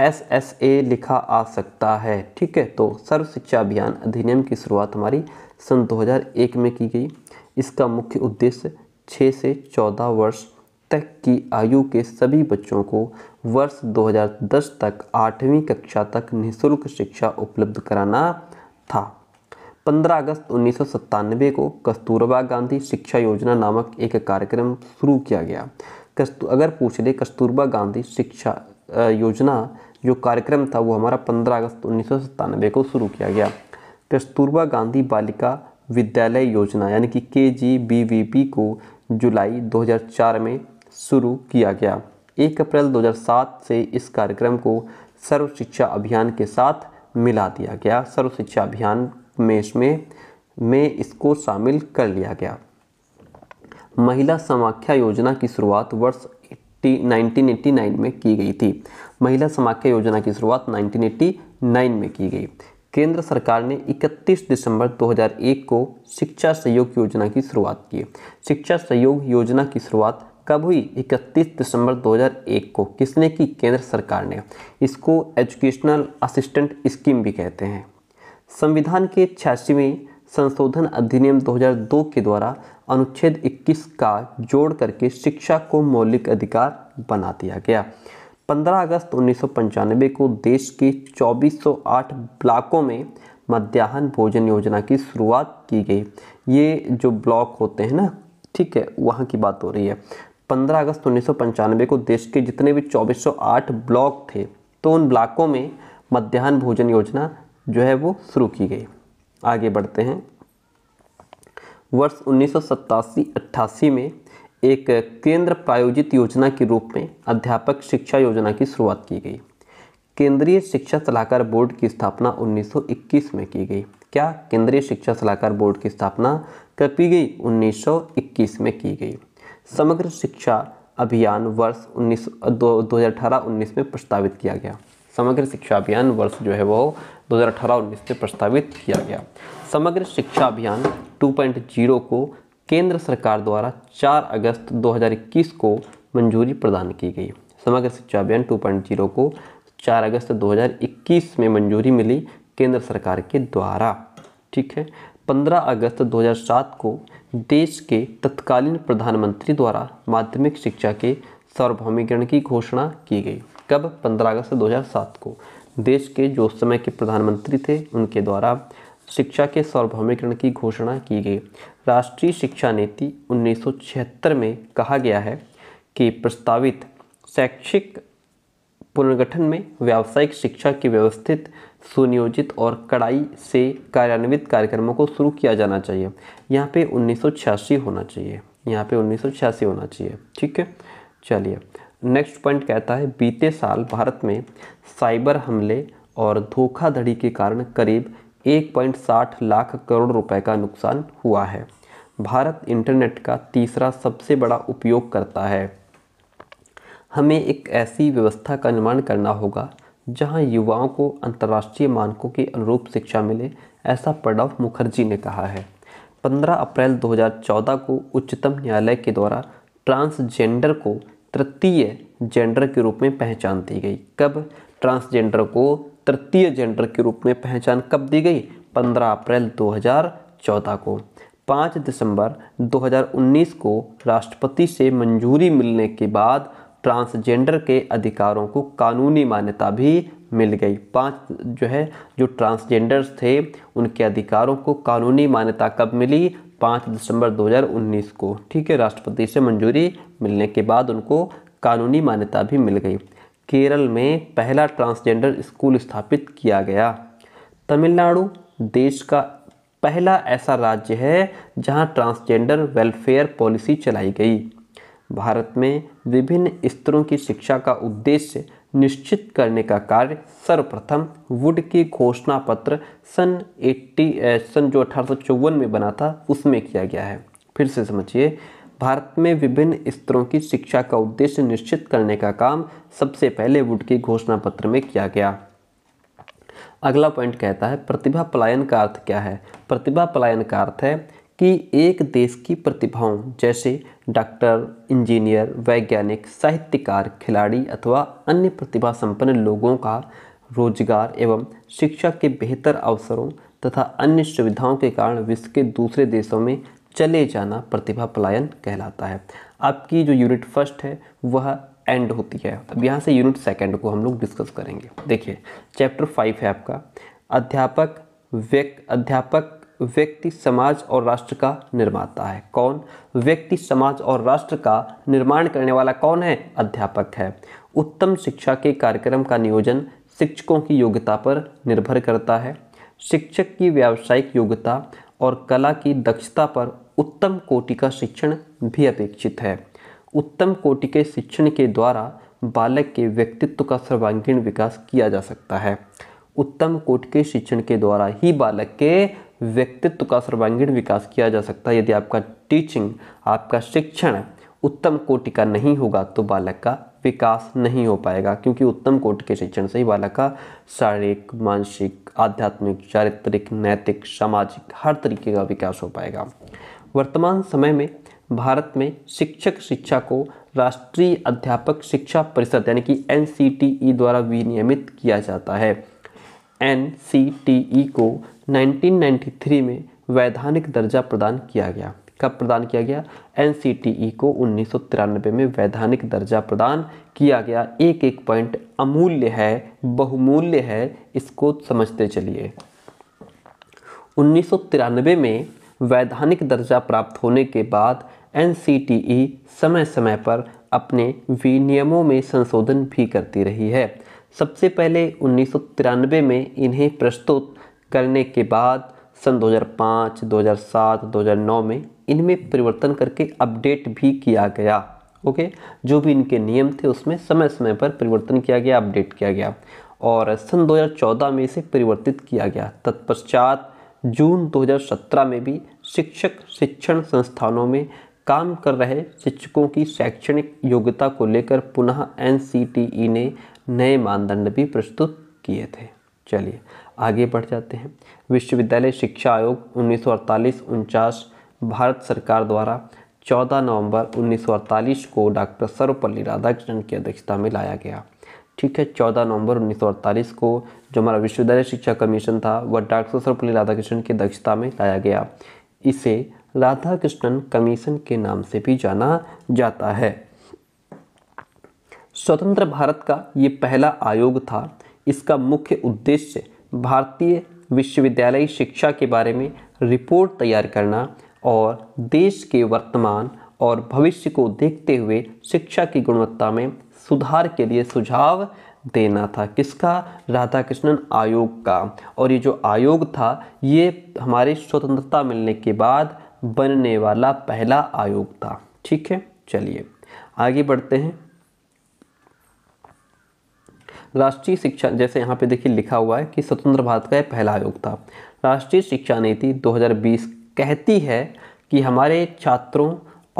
[SPEAKER 1] एस एस ए लिखा आ सकता है ठीक है तो सर्व शिक्षा अभियान अधिनियम की शुरुआत हमारी सन 2001 में की गई इसका मुख्य उद्देश्य 6 से 14 वर्ष तक की आयु के सभी बच्चों को वर्ष 2010 तक आठवीं कक्षा तक निःशुल्क शिक्षा उपलब्ध कराना था 15 अगस्त उन्नीस को कस्तूरबा गांधी शिक्षा योजना नामक एक कार्यक्रम शुरू किया गया कस्तू अगर पूछ ले कस्तूरबा गांधी शिक्षा योजना जो कार्यक्रम था वो हमारा 15 अगस्त उन्नीस को शुरू किया गया कस्तूरबा गांधी बालिका विद्यालय योजना यानी कि के जी को जुलाई 2004 में शुरू किया गया एक अप्रैल 2007 से इस कार्यक्रम को सर्व शिक्षा अभियान के साथ मिला दिया गया सर्व शिक्षा अभियान में इसमें में इसको शामिल कर लिया गया महिला समाख्या योजना की शुरुआत वर्ष 1989 में की गई थी महिला समाख्या योजना की शुरुआत 1989 में की गई केंद्र सरकार ने 31 दिसंबर 2001 को शिक्षा सहयोग योजना की शुरुआत की शिक्षा सहयोग योजना की शुरुआत कब हुई 31 दिसंबर 2001 को किसने की केंद्र सरकार ने इसको एजुकेशनल असिस्टेंट स्कीम भी कहते हैं संविधान के छियासीवें संशोधन अधिनियम 2002 के द्वारा अनुच्छेद 21 का जोड़ करके शिक्षा को मौलिक अधिकार बना दिया गया 15 अगस्त उन्नीस को देश के 2408 ब्लॉकों में मध्याह्न भोजन योजना की शुरुआत की गई ये जो ब्लॉक होते हैं ना ठीक है वहाँ की बात हो रही है 15 अगस्त उन्नीस को देश के जितने भी 2408 ब्लॉक थे तो उन ब्लॉकों में मध्याह्न भोजन योजना जो है वो शुरू की गई आगे बढ़ते हैं वर्ष उन्नीस सौ में एक केंद्र प्रायोजित योजना के रूप में अध्यापक शिक्षा योजना की शुरुआत की गई केंद्रीय शिक्षा सलाहकार बोर्ड की स्थापना 1921 में की गई क्या केंद्रीय शिक्षा सलाहकार बोर्ड की स्थापना कब की गई 1921 में की गई समग्र शिक्षा अभियान वर्ष उन्नीस दो हज़ार में प्रस्तावित किया गया समग्र शिक्षा अभियान वर्ष जो है वो दो हज़ार अठारह उन्नीस में प्रस्तावित किया गया समग्र शिक्षा अभियान 2.0 को केंद्र सरकार द्वारा 4 अगस्त 2021 को मंजूरी प्रदान की गई समग्र शिक्षा अभियान 2.0 को 4 अगस्त 2021 में मंजूरी मिली केंद्र सरकार के द्वारा ठीक है 15 अगस्त 2007 को देश के तत्कालीन प्रधानमंत्री द्वारा माध्यमिक शिक्षा के सार्वभौमिकरण की घोषणा की गई कब 15 अगस्त 2007 को देश के जो उस समय के प्रधानमंत्री थे उनके द्वारा शिक्षा के सार्वभौमिकरण की घोषणा की गई राष्ट्रीय शिक्षा नीति 1976 में कहा गया है कि प्रस्तावित शैक्षिक पुनर्गठन में व्यावसायिक शिक्षा की व्यवस्थित सुनियोजित और कड़ाई से कार्यान्वित कार्यक्रमों को शुरू किया जाना चाहिए यहाँ पे उन्नीस होना चाहिए यहाँ पे उन्नीस होना चाहिए ठीक है चलिए नेक्स्ट पॉइंट कहता है बीते साल भारत में साइबर हमले और धोखाधड़ी के कारण करीब 1.60 लाख करोड़ रुपए का नुकसान हुआ है भारत इंटरनेट का तीसरा सबसे बड़ा उपयोग करता है हमें एक ऐसी व्यवस्था का निर्माण करना होगा जहां युवाओं को अंतर्राष्ट्रीय मानकों के अनुरूप शिक्षा मिले ऐसा प्रणव मुखर्जी ने कहा है 15 अप्रैल 2014 को उच्चतम न्यायालय के द्वारा ट्रांसजेंडर को तृतीय जेंडर के रूप में पहचान दी गई कब ट्रांसजेंडर को तृतीय जेंडर के रूप में पहचान कब दी गई 15 अप्रैल 2014 को 5 दिसंबर 2019 को राष्ट्रपति से मंजूरी मिलने के बाद ट्रांसजेंडर के अधिकारों को कानूनी मान्यता भी मिल गई पांच जो है जो ट्रांसजेंडर्स थे उनके अधिकारों को कानूनी मान्यता कब मिली पाँच दिसंबर 2019 को ठीक है राष्ट्रपति से मंजूरी मिलने के बाद उनको कानूनी मान्यता भी मिल गई केरल में पहला ट्रांसजेंडर स्कूल स्थापित किया गया तमिलनाडु देश का पहला ऐसा राज्य है जहां ट्रांसजेंडर वेलफेयर पॉलिसी चलाई गई भारत में विभिन्न स्तरों की शिक्षा का उद्देश्य निश्चित करने का कार्य सर्वप्रथम वुड के घोषणा पत्र सन 80 सन जो अठारह में बना था उसमें किया गया है फिर से समझिए भारत में विभिन्न स्तरों की शिक्षा का उद्देश्य निश्चित करने का काम सबसे पहले वुड के घोषणा पत्र में किया गया अगला पॉइंट कहता है प्रतिभा पलायन का अर्थ क्या है प्रतिभा पलायन का अर्थ है कि एक देश की प्रतिभाओं जैसे डॉक्टर इंजीनियर वैज्ञानिक साहित्यकार खिलाड़ी अथवा अन्य प्रतिभा संपन्न लोगों का रोजगार एवं शिक्षा के बेहतर अवसरों तथा अन्य सुविधाओं के कारण विश्व के दूसरे देशों में चले जाना प्रतिभा पलायन कहलाता है आपकी जो यूनिट फर्स्ट है वह एंड होती है अब यहाँ से यूनिट सेकंड को हम लोग डिस्कस करेंगे देखिए चैप्टर फाइव है आपका अध्यापक व्यक् अध्यापक व्यक्ति समाज और राष्ट्र का निर्माता है कौन व्यक्ति समाज और राष्ट्र का निर्माण करने वाला कौन है अध्यापक है उत्तम शिक्षा के कार्यक्रम का नियोजन शिक्षकों की योग्यता पर निर्भर करता है शिक्षक की व्यावसायिक योग्यता और कला की दक्षता पर उत्तम कोटि का शिक्षण भी अपेक्षित है उत्तम कोटि के शिक्षण के द्वारा बालक के व्यक्तित्व का सर्वांगीण विकास किया जा सकता है उत्तम कोटि के शिक्षण के द्वारा ही बालक के व्यक्तित्व का सर्वांगीण विकास किया जा सकता है यदि आपका टीचिंग आपका शिक्षण उत्तम कोटि का नहीं होगा तो बालक का विकास नहीं हो पाएगा क्योंकि उत्तम कोटि के शिक्षण से ही बालक का शारीरिक मानसिक आध्यात्मिक चारित्रिक नैतिक सामाजिक हर तरीके का विकास हो पाएगा वर्तमान समय में भारत में शिक्षक शिक्षा को राष्ट्रीय अध्यापक शिक्षा परिषद यानी कि एन e द्वारा विनियमित किया जाता है एन e को 1993 में वैधानिक दर्जा प्रदान किया गया कब प्रदान किया गया एन को उन्नीस में वैधानिक दर्जा प्रदान किया गया एक एक पॉइंट अमूल्य है बहुमूल्य है इसको समझते चलिए उन्नीस में वैधानिक दर्जा प्राप्त होने के बाद एन समय समय पर अपने विनियमों में संशोधन भी करती रही है सबसे पहले उन्नीस में इन्हें प्रस्तुत करने के बाद सन 2005, 2007, 2009 में इनमें परिवर्तन करके अपडेट भी किया गया ओके जो भी इनके नियम थे उसमें समय समय पर परिवर्तन किया गया अपडेट किया गया और सन 2014 में इसे परिवर्तित किया गया तत्पश्चात जून 2017 में भी शिक्षक शिक्षण संस्थानों में काम कर रहे शिक्षकों की शैक्षणिक योग्यता को लेकर पुनः एन ने नए मानदंड भी प्रस्तुत किए थे चलिए आगे बढ़ जाते हैं विश्वविद्यालय शिक्षा आयोग उन्नीस सौ भारत सरकार द्वारा 14 नवंबर 1948 को डॉक्टर सर्वपल्ली राधाकृष्णन की अध्यक्षता में लाया गया ठीक है 14 नवंबर 1948 को जो हमारा विश्वविद्यालय शिक्षा कमीशन था वह डॉक्टर सर्वपल्ली राधाकृष्णन की अध्यक्षता में लाया गया इसे राधाकृष्णन कमीशन के नाम से भी जाना जाता है स्वतंत्र भारत का ये पहला आयोग था इसका मुख्य उद्देश्य भारतीय विश्वविद्यालयी शिक्षा के बारे में रिपोर्ट तैयार करना और देश के वर्तमान और भविष्य को देखते हुए शिक्षा की गुणवत्ता में सुधार के लिए सुझाव देना था किसका राधा कृष्णन आयोग का और ये जो आयोग था ये हमारे स्वतंत्रता मिलने के बाद बनने वाला पहला आयोग था ठीक है चलिए आगे बढ़ते हैं राष्ट्रीय शिक्षा जैसे यहाँ पे देखिए लिखा हुआ है कि स्वतंत्र भारत का यह पहला आयोग था राष्ट्रीय शिक्षा नीति 2020 कहती है कि हमारे छात्रों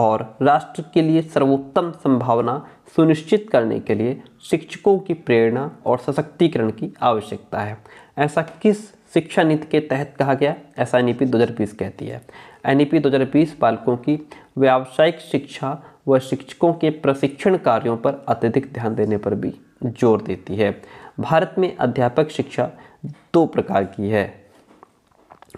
[SPEAKER 1] और राष्ट्र के लिए सर्वोत्तम संभावना सुनिश्चित करने के लिए शिक्षकों की प्रेरणा और सशक्तिकरण की आवश्यकता है ऐसा किस शिक्षा नीति के तहत कहा गया ऐसा एन ई पी कहती है एन ई पी बालकों की व्यावसायिक शिक्षा व शिक्षकों के प्रशिक्षण कार्यों पर अत्यधिक ध्यान देने पर भी जोर देती है भारत में अध्यापक शिक्षा दो प्रकार की है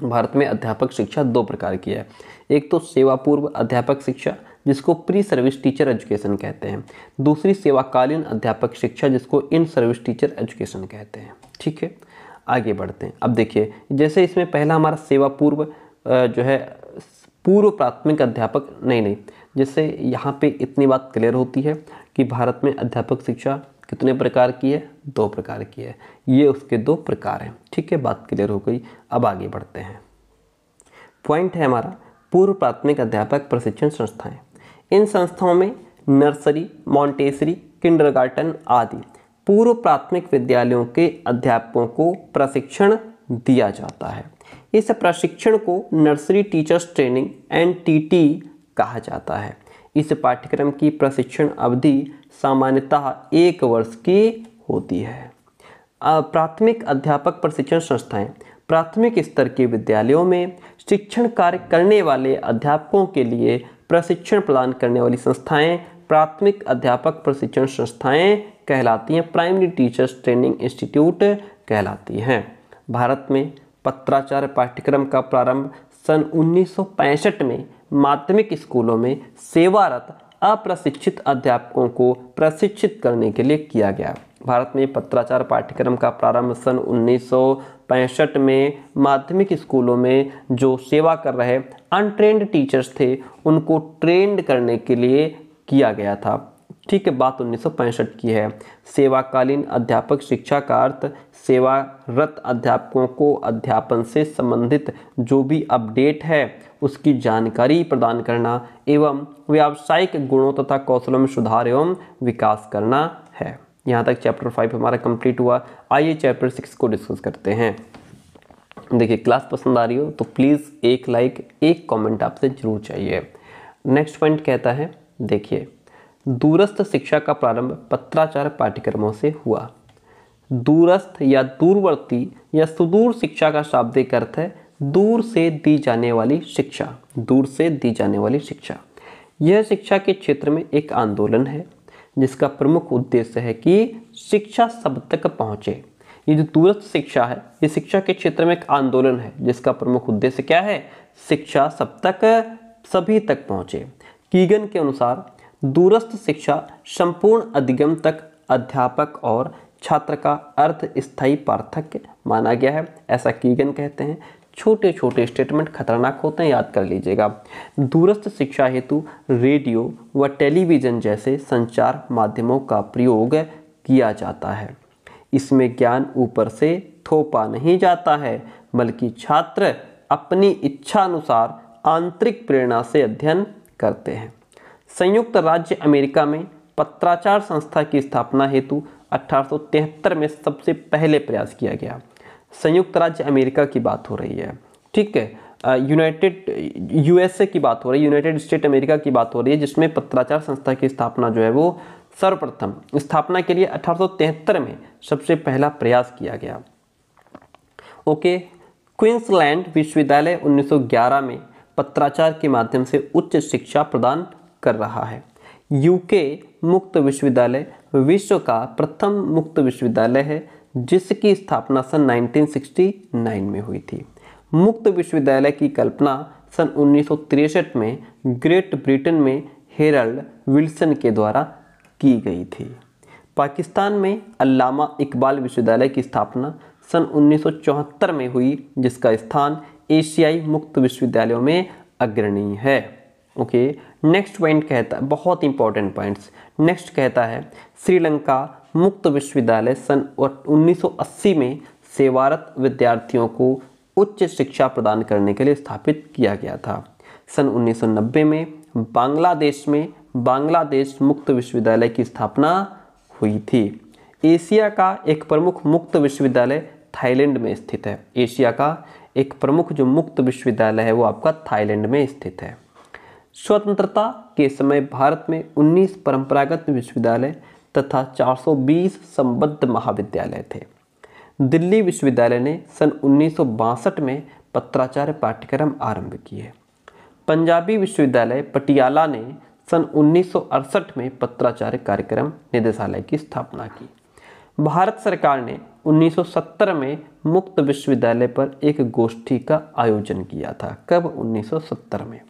[SPEAKER 1] भारत में अध्यापक शिक्षा दो प्रकार की है एक तो सेवा पूर्व अध्यापक शिक्षा जिसको प्री सर्विस टीचर एजुकेशन कहते हैं दूसरी सेवाकालीन अध्यापक शिक्षा जिसको इन सर्विस टीचर एजुकेशन कहते हैं ठीक है आगे बढ़ते हैं अब देखिए जैसे इसमें पहला हमारा सेवा पूर्व जो है पूर्व प्राथमिक अध्यापक नहीं नहीं जैसे यहाँ पे इतनी बात क्लियर होती है कि भारत में अध्यापक शिक्षा कितने प्रकार की है दो प्रकार की है ये उसके दो प्रकार हैं ठीक है बात क्लियर हो गई अब आगे बढ़ते हैं पॉइंट है हमारा पूर्व प्राथमिक अध्यापक प्रशिक्षण संस्थाएं इन संस्थाओं में नर्सरी मॉन्टेसरी किंडरगार्टन आदि पूर्व प्राथमिक विद्यालयों के अध्यापकों को प्रशिक्षण दिया जाता है इस प्रशिक्षण को नर्सरी टीचर्स ट्रेनिंग एन कहा जाता है इस पाठ्यक्रम की प्रशिक्षण अवधि सामान्यतः एक वर्ष की होती है प्राथमिक अध्यापक प्रशिक्षण संस्थाएं प्राथमिक स्तर के विद्यालयों में शिक्षण कार्य करने वाले अध्यापकों के लिए प्रशिक्षण प्रदान करने वाली संस्थाएं प्राथमिक अध्यापक प्रशिक्षण संस्थाएं कहलाती हैं प्राइमरी टीचर्स ट्रेनिंग इंस्टीट्यूट कहलाती हैं भारत में पत्राचार पाठ्यक्रम का प्रारंभ सन 1965 में माध्यमिक स्कूलों में सेवारत अप्रशिक्षित अध्यापकों को प्रशिक्षित करने के लिए किया गया भारत में पत्राचार पाठ्यक्रम का प्रारंभ सन उन्नीस पैंसठ में माध्यमिक स्कूलों में जो सेवा कर रहे अनट्रेंड टीचर्स थे उनको ट्रेंड करने के लिए किया गया था ठीक है बात उन्नीस की है सेवाकालीन अध्यापक शिक्षा का अर्थ सेवारत अध्यापकों को अध्यापन से संबंधित जो भी अपडेट है उसकी जानकारी प्रदान करना एवं व्यावसायिक गुणों तथा कौशलों में सुधार एवं विकास करना है यहाँ तक चैप्टर फाइव हमारा कंप्लीट हुआ आइए चैप्टर सिक्स को डिस्कस करते हैं देखिए क्लास पसंद आ रही हो तो प्लीज़ एक लाइक एक कॉमेंट आपसे ज़रूर चाहिए नेक्स्ट पॉइंट कहता है देखिए दूरस्थ शिक्षा का प्रारंभ पत्राचार पाठ्यक्रमों से हुआ दूरस्थ या दूरवर्ती या सुदूर शिक्षा का शाब्दिक अर्थ है दूर से दी जाने वाली शिक्षा दूर से दी जाने वाली शिक्षा यह शिक्षा के क्षेत्र में एक आंदोलन है जिसका प्रमुख उद्देश्य है कि शिक्षा सब तक पहुँचे ये जो दूरस्थ शिक्षा है ये शिक्षा के क्षेत्र में एक आंदोलन है जिसका प्रमुख उद्देश्य क्या है शिक्षा सब तक सभी तक पहुँचे कीगन के अनुसार दूरस्थ शिक्षा संपूर्ण अधिगम तक अध्यापक और छात्र का अर्थ स्थायी पार्थक्य माना गया है ऐसा कीगन कहते हैं छोटे छोटे स्टेटमेंट खतरनाक होते हैं याद कर लीजिएगा दूरस्थ शिक्षा हेतु रेडियो व टेलीविज़न जैसे संचार माध्यमों का प्रयोग किया जाता है इसमें ज्ञान ऊपर से थोपा नहीं जाता है बल्कि छात्र अपनी इच्छा अनुसार आंतरिक प्रेरणा से अध्ययन करते हैं संयुक्त राज्य अमेरिका में पत्राचार संस्था की स्थापना हेतु अठारह में सबसे पहले प्रयास किया गया संयुक्त राज्य अमेरिका की बात हो रही है ठीक है यूनाइटेड यूएसए की बात हो रही है यूनाइटेड स्टेट अमेरिका की बात हो रही है जिसमें पत्राचार संस्था की स्थापना जो है वो सर्वप्रथम स्थापना के लिए अठारह में सबसे पहला प्रयास किया गया ओके क्वींसलैंड विश्वविद्यालय 1911 में पत्राचार के माध्यम से उच्च शिक्षा प्रदान कर रहा है यूके मुक्त विश्वविद्यालय विश्व का प्रथम मुक्त विश्वविद्यालय है जिसकी स्थापना सन 1969 में हुई थी मुक्त विश्वविद्यालय की कल्पना सन उन्नीस में ग्रेट ब्रिटेन में हेरल्ड विल्सन के द्वारा की गई थी पाकिस्तान में अल्लामा इकबाल विश्वविद्यालय की स्थापना सन 1974 में हुई जिसका स्थान एशियाई मुक्त विश्वविद्यालयों में अग्रणी है ओके नेक्स्ट पॉइंट कहता है बहुत इंपॉर्टेंट पॉइंट्स नेक्स्ट कहता है श्रीलंका मुक्त विश्वविद्यालय सन 1980 में सेवारत विद्यार्थियों को उच्च शिक्षा प्रदान करने के लिए स्थापित किया गया था सन उन्नीस में बांग्लादेश में बांग्लादेश मुक्त विश्वविद्यालय की स्थापना हुई थी एशिया का एक प्रमुख मुक्त विश्वविद्यालय थाईलैंड में स्थित है एशिया का एक प्रमुख जो मुक्त विश्वविद्यालय है वो आपका थाईलैंड में स्थित है स्वतंत्रता के समय भारत में 19 परंपरागत विश्वविद्यालय तथा 420 संबद्ध महाविद्यालय थे दिल्ली विश्वविद्यालय ने सन उन्नीस में पत्राचार्य पाठ्यक्रम आरंभ किए पंजाबी विश्वविद्यालय पटियाला ने सन उन्नीस में पत्राचार्य कार्यक्रम निदेशालय की स्थापना की भारत सरकार ने 1970 में मुक्त विश्वविद्यालय पर एक गोष्ठी का आयोजन किया था कब 1970 में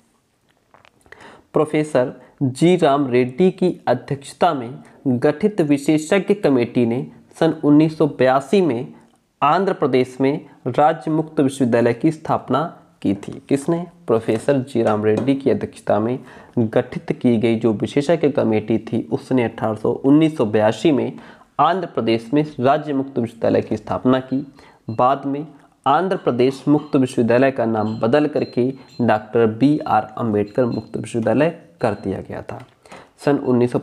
[SPEAKER 1] प्रोफेसर जी राम रेड्डी की अध्यक्षता में गठित विशेषज्ञ कमेटी ने सन 1982 में आंध्र प्रदेश में राज्य मुक्त विश्वविद्यालय की स्थापना की थी किसने प्रोफेसर जी राम रेड्डी की अध्यक्षता में गठित की गई जो विशेषज्ञ कमेटी थी उसने अठारह में आंध्र प्रदेश में राज्य मुक्त विश्वविद्यालय की स्थापना की बाद में आंध्र प्रदेश मुक्त विश्वविद्यालय का नाम बदल करके डॉक्टर बी आर अम्बेडकर मुक्त विश्वविद्यालय कर दिया गया था सन उन्नीस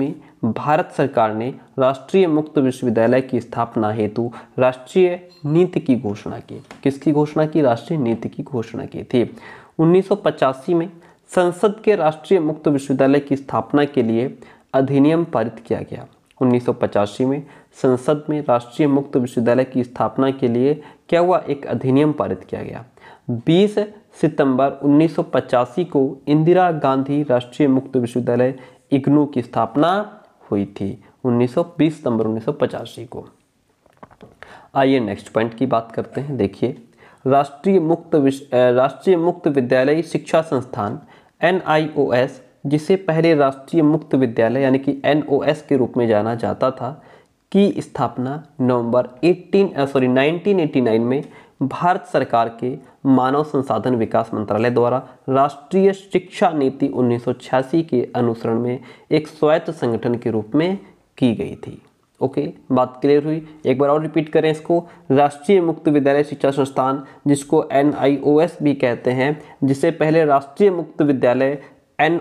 [SPEAKER 1] में भारत सरकार ने राष्ट्रीय मुक्त विश्वविद्यालय की स्थापना हेतु राष्ट्रीय नीति की घोषणा की किसकी घोषणा की राष्ट्रीय नीति की घोषणा की थी 1985 में संसद के राष्ट्रीय मुक्त विश्वविद्यालय की स्थापना के लिए अधिनियम पारित किया गया 1985 में संसद में राष्ट्रीय मुक्त विश्वविद्यालय की स्थापना के लिए क्या हुआ एक अधिनियम पारित किया गया 20 सितंबर 1985 को इंदिरा गांधी राष्ट्रीय मुक्त विश्वविद्यालय इग्नू की स्थापना हुई थी 1920 सितंबर उन्नीस को आइए नेक्स्ट पॉइंट की बात करते हैं देखिए राष्ट्रीय मुक्त राष्ट्रीय मुक्त विद्यालय शिक्षा संस्थान एन जिसे पहले राष्ट्रीय मुक्त विद्यालय यानी कि एन के रूप में जाना जाता था की स्थापना नवंबर 18 सॉरी 1989 में भारत सरकार के मानव संसाधन विकास मंत्रालय द्वारा राष्ट्रीय शिक्षा नीति 1986 के अनुसरण में एक स्वायत्त संगठन के रूप में की गई थी ओके बात क्लियर हुई एक बार और रिपीट करें इसको राष्ट्रीय मुक्त विद्यालय शिक्षा संस्थान जिसको एन भी कहते हैं जिसे पहले राष्ट्रीय मुक्त विद्यालय एन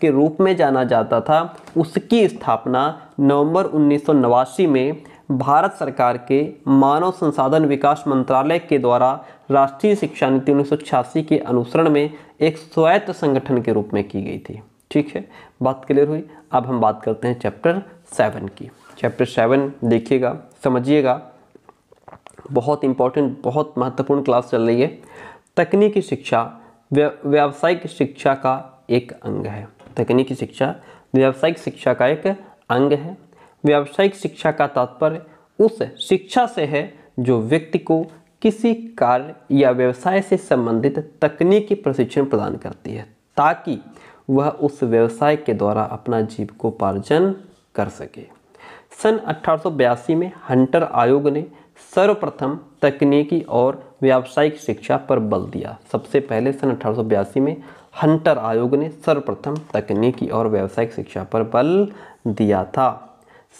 [SPEAKER 1] के रूप में जाना जाता था उसकी स्थापना नवंबर उन्नीस में भारत सरकार के मानव संसाधन विकास मंत्रालय के द्वारा राष्ट्रीय शिक्षा नीति उन्नीस के अनुसरण में एक स्वायत्त संगठन के रूप में की गई थी ठीक है बात क्लियर हुई अब हम बात करते हैं चैप्टर सेवन की चैप्टर सेवन देखिएगा समझिएगा बहुत इंपॉर्टेंट बहुत महत्वपूर्ण क्लास चल रही है तकनीकी शिक्षा व्यावसायिक शिक्षा का एक अंग है तकनीकी शिक्षा व्यावसायिक शिक्षा का एक अंग है व्यावसायिक शिक्षा का तात्पर्य उस शिक्षा से है जो व्यक्ति को किसी कार्य या व्यवसाय से संबंधित तकनीकी प्रशिक्षण प्रदान करती है ताकि वह उस व्यवसाय के द्वारा अपना जीविकोपार्जन कर सके सन अठारह में हंटर आयोग ने सर्वप्रथम तकनीकी और व्यावसायिक शिक्षा पर बल दिया सबसे पहले सन अठारह में हंटर आयोग ने सर्वप्रथम तकनीकी और व्यावसायिक शिक्षा पर बल दिया था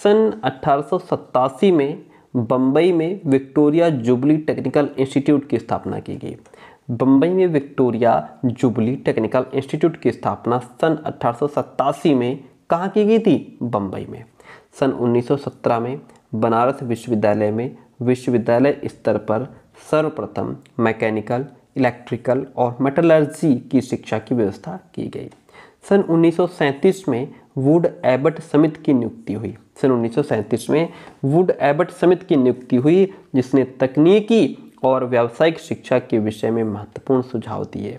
[SPEAKER 1] सन अठारह में बम्बई में विक्टोरिया जुबली टेक्निकल इंस्टीट्यूट की स्थापना की गई बम्बई में विक्टोरिया जुबली टेक्निकल इंस्टीट्यूट की स्थापना सन अठारह में कहाँ की गई थी बम्बई में सन 1917 में बनारस विश्वविद्यालय में विश्वविद्यालय स्तर पर सर्वप्रथम मैकेनिकल इलेक्ट्रिकल और मेटलर्जी की शिक्षा की व्यवस्था की गई सन 1937 में वुड एबट समिति की नियुक्ति हुई सन 1937 में वुड एबट समिति की नियुक्ति हुई जिसने तकनीकी और व्यावसायिक शिक्षा के विषय में महत्वपूर्ण सुझाव दिए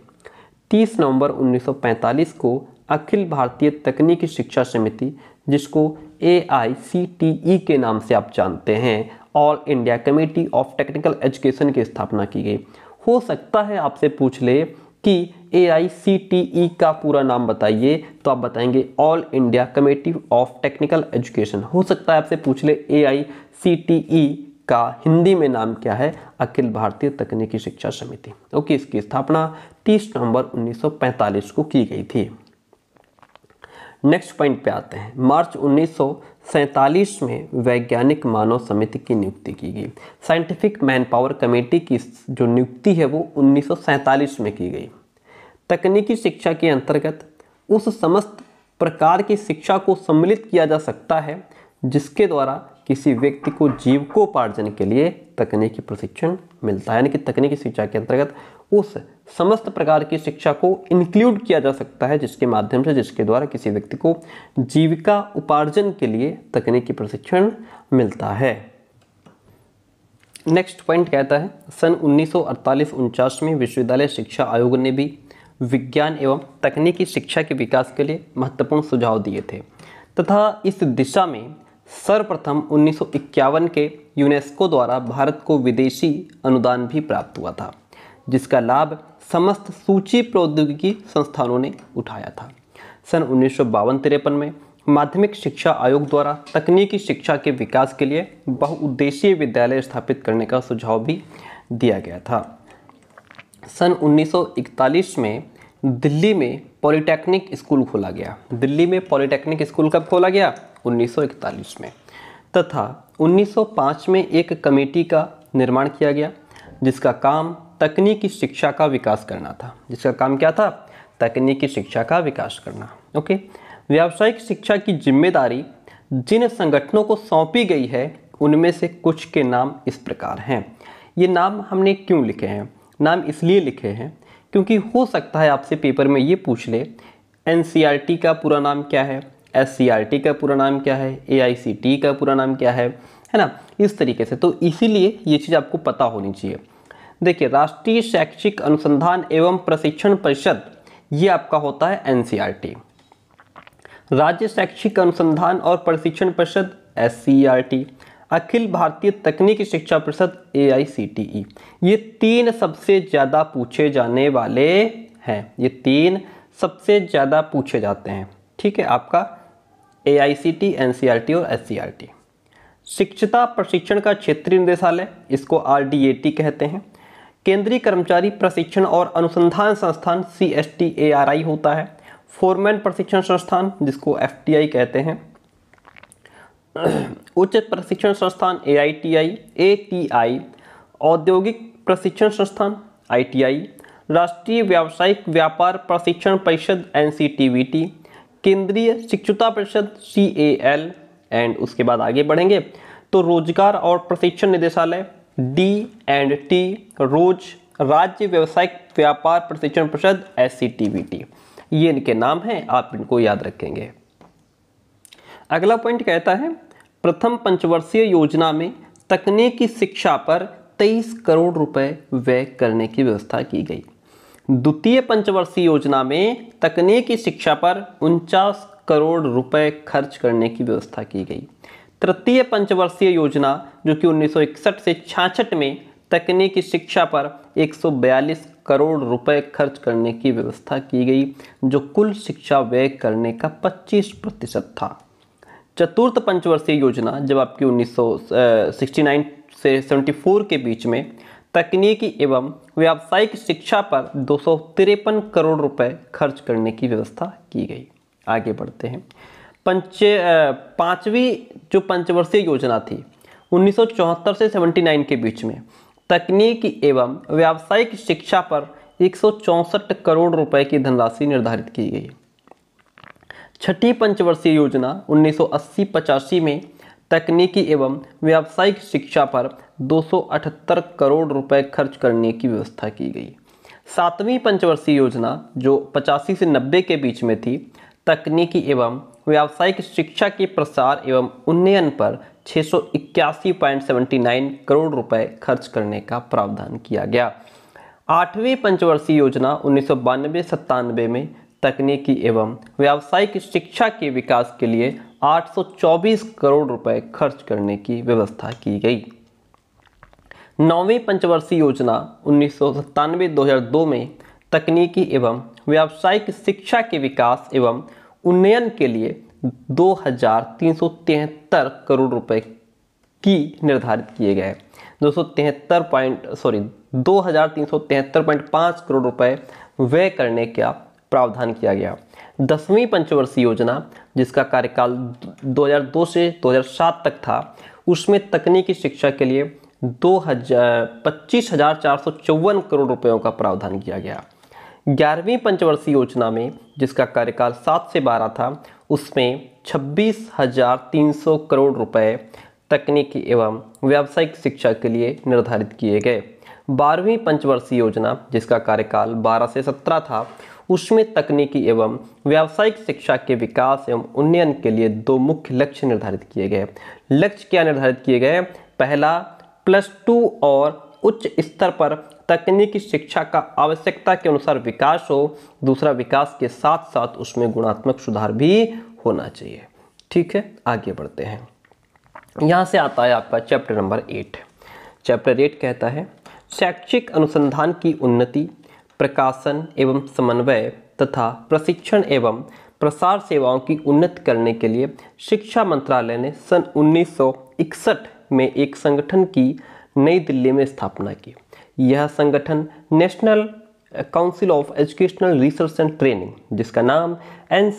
[SPEAKER 1] 30 नवंबर 1945 को अखिल भारतीय तकनीकी शिक्षा समिति जिसको ए e के नाम से आप जानते हैं All India Committee of Technical Education की स्थापना की गई हो सकता है आपसे पूछ ले कि ए आई सी टी ई का पूरा नाम बताइए तो आप बताएंगे All India Committee of Technical Education हो सकता है आपसे पूछ ले ए आई सी टी ई का हिंदी में नाम क्या है अखिल भारतीय तकनीकी शिक्षा समिति ओके इसकी स्थापना 30 नवंबर 1945 को की गई थी नेक्स्ट पॉइंट पे आते हैं मार्च सैंतालीस में वैज्ञानिक मानव समिति की नियुक्ति की गई साइंटिफिक मैन पावर कमेटी की जो नियुक्ति है वो 1947 में की गई तकनीकी शिक्षा के अंतर्गत उस समस्त प्रकार की शिक्षा को सम्मिलित किया जा सकता है जिसके द्वारा किसी व्यक्ति को जीवकोपार्जन के लिए तकनीकी प्रशिक्षण मिलता है यानी कि तकनीकी शिक्षा के अंतर्गत उस समस्त प्रकार की शिक्षा को इंक्लूड किया जा सकता है जिसके माध्यम से जिसके द्वारा किसी व्यक्ति को जीविका उपार्जन के लिए तकनीकी प्रशिक्षण मिलता है नेक्स्ट पॉइंट कहता है सन उन्नीस सौ में विश्वविद्यालय शिक्षा आयोग ने भी विज्ञान एवं तकनीकी शिक्षा के विकास के लिए महत्वपूर्ण सुझाव दिए थे तथा इस दिशा में सर्वप्रथम उन्नीस के यूनेस्को द्वारा भारत को विदेशी अनुदान भी प्राप्त हुआ था जिसका लाभ समस्त सूची प्रौद्योगिकी संस्थानों ने उठाया था सन उन्नीस सौ में माध्यमिक शिक्षा आयोग द्वारा तकनीकी शिक्षा के विकास के लिए बहुउद्देशीय विद्यालय स्थापित करने का सुझाव भी दिया गया था सन 1941 में दिल्ली में पॉलिटेक्निक स्कूल खोला गया दिल्ली में पॉलिटेक्निक स्कूल कब खोला गया 1941 में तथा 1905 में एक कमेटी का निर्माण किया गया जिसका काम तकनीकी शिक्षा का विकास करना था जिसका काम क्या था तकनीकी शिक्षा का विकास करना ओके व्यावसायिक शिक्षा की जिम्मेदारी जिन संगठनों को सौंपी गई है उनमें से कुछ के नाम इस प्रकार हैं ये नाम हमने क्यों लिखे हैं नाम इसलिए लिखे हैं क्योंकि हो सकता है आपसे पेपर में ये पूछ ले एन का पूरा नाम क्या है एस का पूरा नाम क्या है ए का पूरा नाम क्या है है ना इस तरीके से तो इसीलिए ये चीज़ आपको पता होनी चाहिए देखिए राष्ट्रीय शैक्षिक अनुसंधान एवं प्रशिक्षण परिषद ये आपका होता है एन e राज्य शैक्षिक अनुसंधान और प्रशिक्षण परिषद एस e अखिल भारतीय तकनीकी शिक्षा परिषद ए e। ये तीन सबसे ज़्यादा पूछे जाने वाले हैं ये तीन सबसे ज़्यादा पूछे जाते हैं ठीक है आपका A I C T N C R T और एस सी आर टी शिक्षता प्रशिक्षण का क्षेत्रीय निदेशालय इसको आर डी ए टी कहते हैं केंद्रीय कर्मचारी प्रशिक्षण और अनुसंधान संस्थान C S T A R I होता है फोरमैन प्रशिक्षण संस्थान जिसको एफ टी आई कहते हैं उच्च प्रशिक्षण संस्थान ए I T I A T I औद्योगिक प्रशिक्षण संस्थान आई टी आई राष्ट्रीय व्यावसायिक व्यापार प्रशिक्षण परिषद N C T V T केंद्रीय शिक्षुता परिषद सी ए एल एंड उसके बाद आगे बढ़ेंगे तो रोजगार और प्रशिक्षण निदेशालय डी एंड टी रोज राज्य व्यवसायिक व्यापार प्रशिक्षण परिषद एस सी टी टी ये इनके नाम हैं आप इनको याद रखेंगे अगला पॉइंट कहता है प्रथम पंचवर्षीय योजना में तकनीकी शिक्षा पर 23 करोड़ रुपए व्यय करने की व्यवस्था की गई द्वितीय पंचवर्षीय योजना में तकनीकी शिक्षा पर उनचास करोड़ रुपए खर्च करने की व्यवस्था की गई तृतीय पंचवर्षीय योजना जो कि 1961 से 66 में तकनीकी शिक्षा पर 142 करोड़ रुपए खर्च करने की व्यवस्था की गई जो कुल शिक्षा व्यय करने का 25 प्रतिशत था चतुर्थ पंचवर्षीय योजना जब आपकी 1969 से 74 के बीच में तकनीकी एवं व्यावसायिक शिक्षा पर दो करोड़ रुपए खर्च करने की व्यवस्था की गई आगे बढ़ते हैं पंच पाँचवीं जो पंचवर्षीय योजना थी 1974 से 79 के बीच में तकनीक एवं व्यावसायिक शिक्षा पर एक करोड़ रुपए की धनराशि निर्धारित की गई छठी पंचवर्षीय योजना 1980-85 में तकनीकी एवं व्यावसायिक शिक्षा पर 278 करोड़ रुपए खर्च करने की व्यवस्था की गई सातवीं पंचवर्षीय योजना जो पचासी से नब्बे के बीच में थी तकनीकी एवं व्यावसायिक शिक्षा के प्रसार एवं उन्नयन पर छः करोड़ रुपए खर्च करने का प्रावधान किया गया आठवीं पंचवर्षीय योजना उन्नीस सौ में तकनीकी एवं व्यावसायिक शिक्षा के विकास के लिए 824 करोड़ रुपए खर्च करने की व्यवस्था की गई नौवीं पंचवर्षीय योजना उन्नीस सौ में तकनीकी एवं व्यावसायिक शिक्षा के विकास एवं उन्नयन के लिए दो करोड़ रुपए की निर्धारित किए गए हैं दो सौ तिहत्तर पॉइंट सॉरी दो हज़ार तीन सौ तिहत्तर पॉइंट पाँच करोड़ रुपए व्यय करने का प्रावधान किया गया दसवीं पंचवर्षीय योजना जिसका कार्यकाल 2002 से 2007 तक था उसमें तकनीकी शिक्षा के लिए दो हजार पच्चीस हजार चार सौ चौवन करोड़ रुपयों का प्रावधान किया गया ग्यारहवीं पंचवर्षीय योजना में जिसका कार्यकाल सात से बारह था उसमें छब्बीस हज़ार तीन सौ करोड़ रुपए तकनीकी एवं व्यावसायिक शिक्षा के लिए निर्धारित किए गए बारहवीं पंचवर्षीय योजना जिसका कार्यकाल 12 से 17 था उसमें तकनीकी एवं व्यावसायिक शिक्षा के विकास एवं उन्नयन के लिए दो मुख्य लक्ष्य निर्धारित किए गए लक्ष्य क्या निर्धारित किए गए पहला प्लस टू और उच्च स्तर पर तकनीकी शिक्षा का आवश्यकता के अनुसार विकास हो दूसरा विकास के साथ साथ उसमें गुणात्मक सुधार भी होना चाहिए ठीक है आगे बढ़ते हैं यहाँ से आता है आपका chapter number eight chapter eight कहता है शैक्षिक अनुसंधान की उन्नति प्रकाशन एवं समन्वय तथा प्रशिक्षण एवं प्रसार सेवाओं की उन्नति करने के लिए शिक्षा मंत्रालय ने सन 1961 में एक संगठन की नई दिल्ली में स्थापना की यह संगठन National Council of Educational Research and Training जिसका नाम एन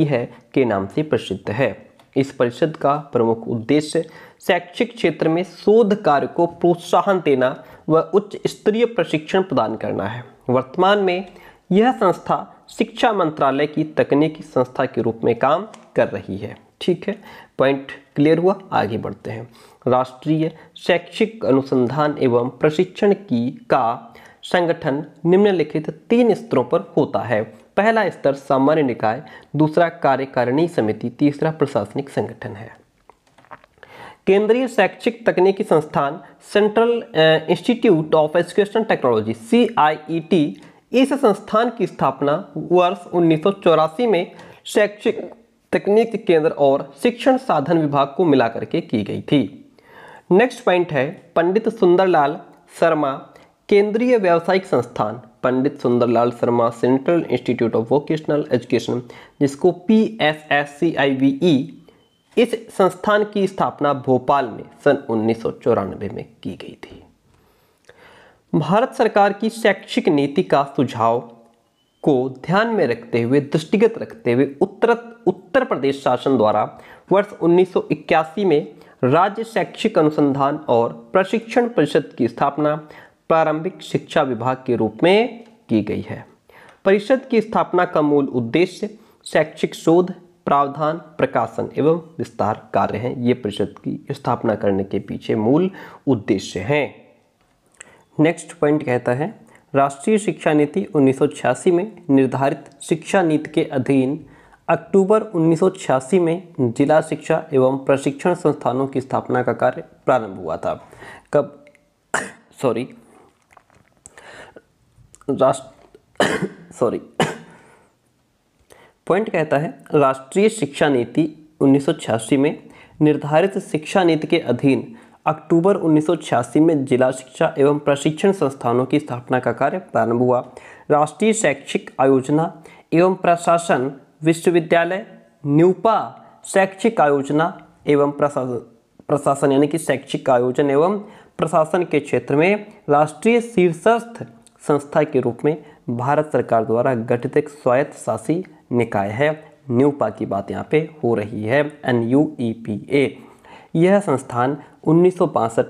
[SPEAKER 1] e है के नाम से प्रसिद्ध है इस परिषद का प्रमुख उद्देश्य शैक्षिक क्षेत्र में शोध कार्य को प्रोत्साहन देना व उच्च स्तरीय प्रशिक्षण प्रदान करना है वर्तमान में यह संस्था शिक्षा मंत्रालय की तकनीकी संस्था के रूप में काम कर रही है ठीक है पॉइंट क्लियर हुआ आगे बढ़ते हैं राष्ट्रीय शैक्षिक अनुसंधान एवं प्रशिक्षण की का संगठन निम्नलिखित तीन स्तरों पर होता है पहला स्तर सामान्य निकाय दूसरा कार्यकारिणी समिति तीसरा प्रशासनिक संगठन है केंद्रीय शैक्षिक तकनीकी संस्थान Central institute of Education Technology C इस संस्थान की स्थापना वर्ष उन्नीस में शैक्षिक तकनीक केंद्र और शिक्षण साधन विभाग को मिलाकर के की गई थी नेक्स्ट पॉइंट है पंडित सुंदरलाल शर्मा केंद्रीय व्यावसायिक संस्थान Pandit Sundarlal Sharma central institute of vocational education जिसको P S S C I V E इस संस्थान की स्थापना भोपाल में सन उन्नीस में की गई थी भारत सरकार की शैक्षिक नीति का सुझाव को ध्यान में रखते हुए दृष्टिगत रखते हुए उत्तर उत्तर प्रदेश शासन द्वारा वर्ष 1981 में राज्य शैक्षिक अनुसंधान और प्रशिक्षण परिषद की स्थापना प्रारंभिक शिक्षा विभाग के रूप में की गई है परिषद की स्थापना का मूल उद्देश्य शैक्षिक शोध प्रावधान प्रकाशन एवं विस्तार कार्य हैं ये परिषद की स्थापना करने के पीछे मूल उद्देश्य हैं नेक्स्ट पॉइंट कहता है राष्ट्रीय शिक्षा नीति उन्नीस में निर्धारित शिक्षा नीति के अधीन अक्टूबर 1986 में जिला शिक्षा एवं प्रशिक्षण संस्थानों की स्थापना का कार्य प्रारंभ हुआ था कब सॉरी राष्ट्र सॉरी पॉइंट कहता है राष्ट्रीय शिक्षा नीति 1986 में निर्धारित शिक्षा नीति के अधीन अक्टूबर 1986 में जिला शिक्षा एवं प्रशिक्षण संस्थानों की स्थापना का कार्य प्रारंभ हुआ राष्ट्रीय शैक्षिक आयोजना एवं प्रशासन विश्वविद्यालय न्यूपा शैक्षिक आयोजना एवं प्रशासन प्रशासन यानी कि शैक्षिक आयोजन एवं प्रशासन के क्षेत्र में राष्ट्रीय शीर्षस्थ संस्था के रूप में भारत सरकार द्वारा गठित एक स्वायत्त शासी निकाय है न्यूपा की बात यहाँ पे हो रही है N U E P A यह संस्थान उन्नीस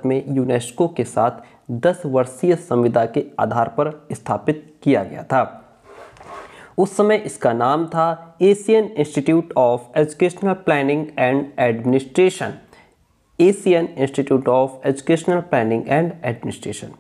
[SPEAKER 1] में यूनेस्को के साथ 10 वर्षीय संविदा के आधार पर स्थापित किया गया था उस समय इसका नाम था Asian institute of educational planning and administration Asian institute of educational planning and administration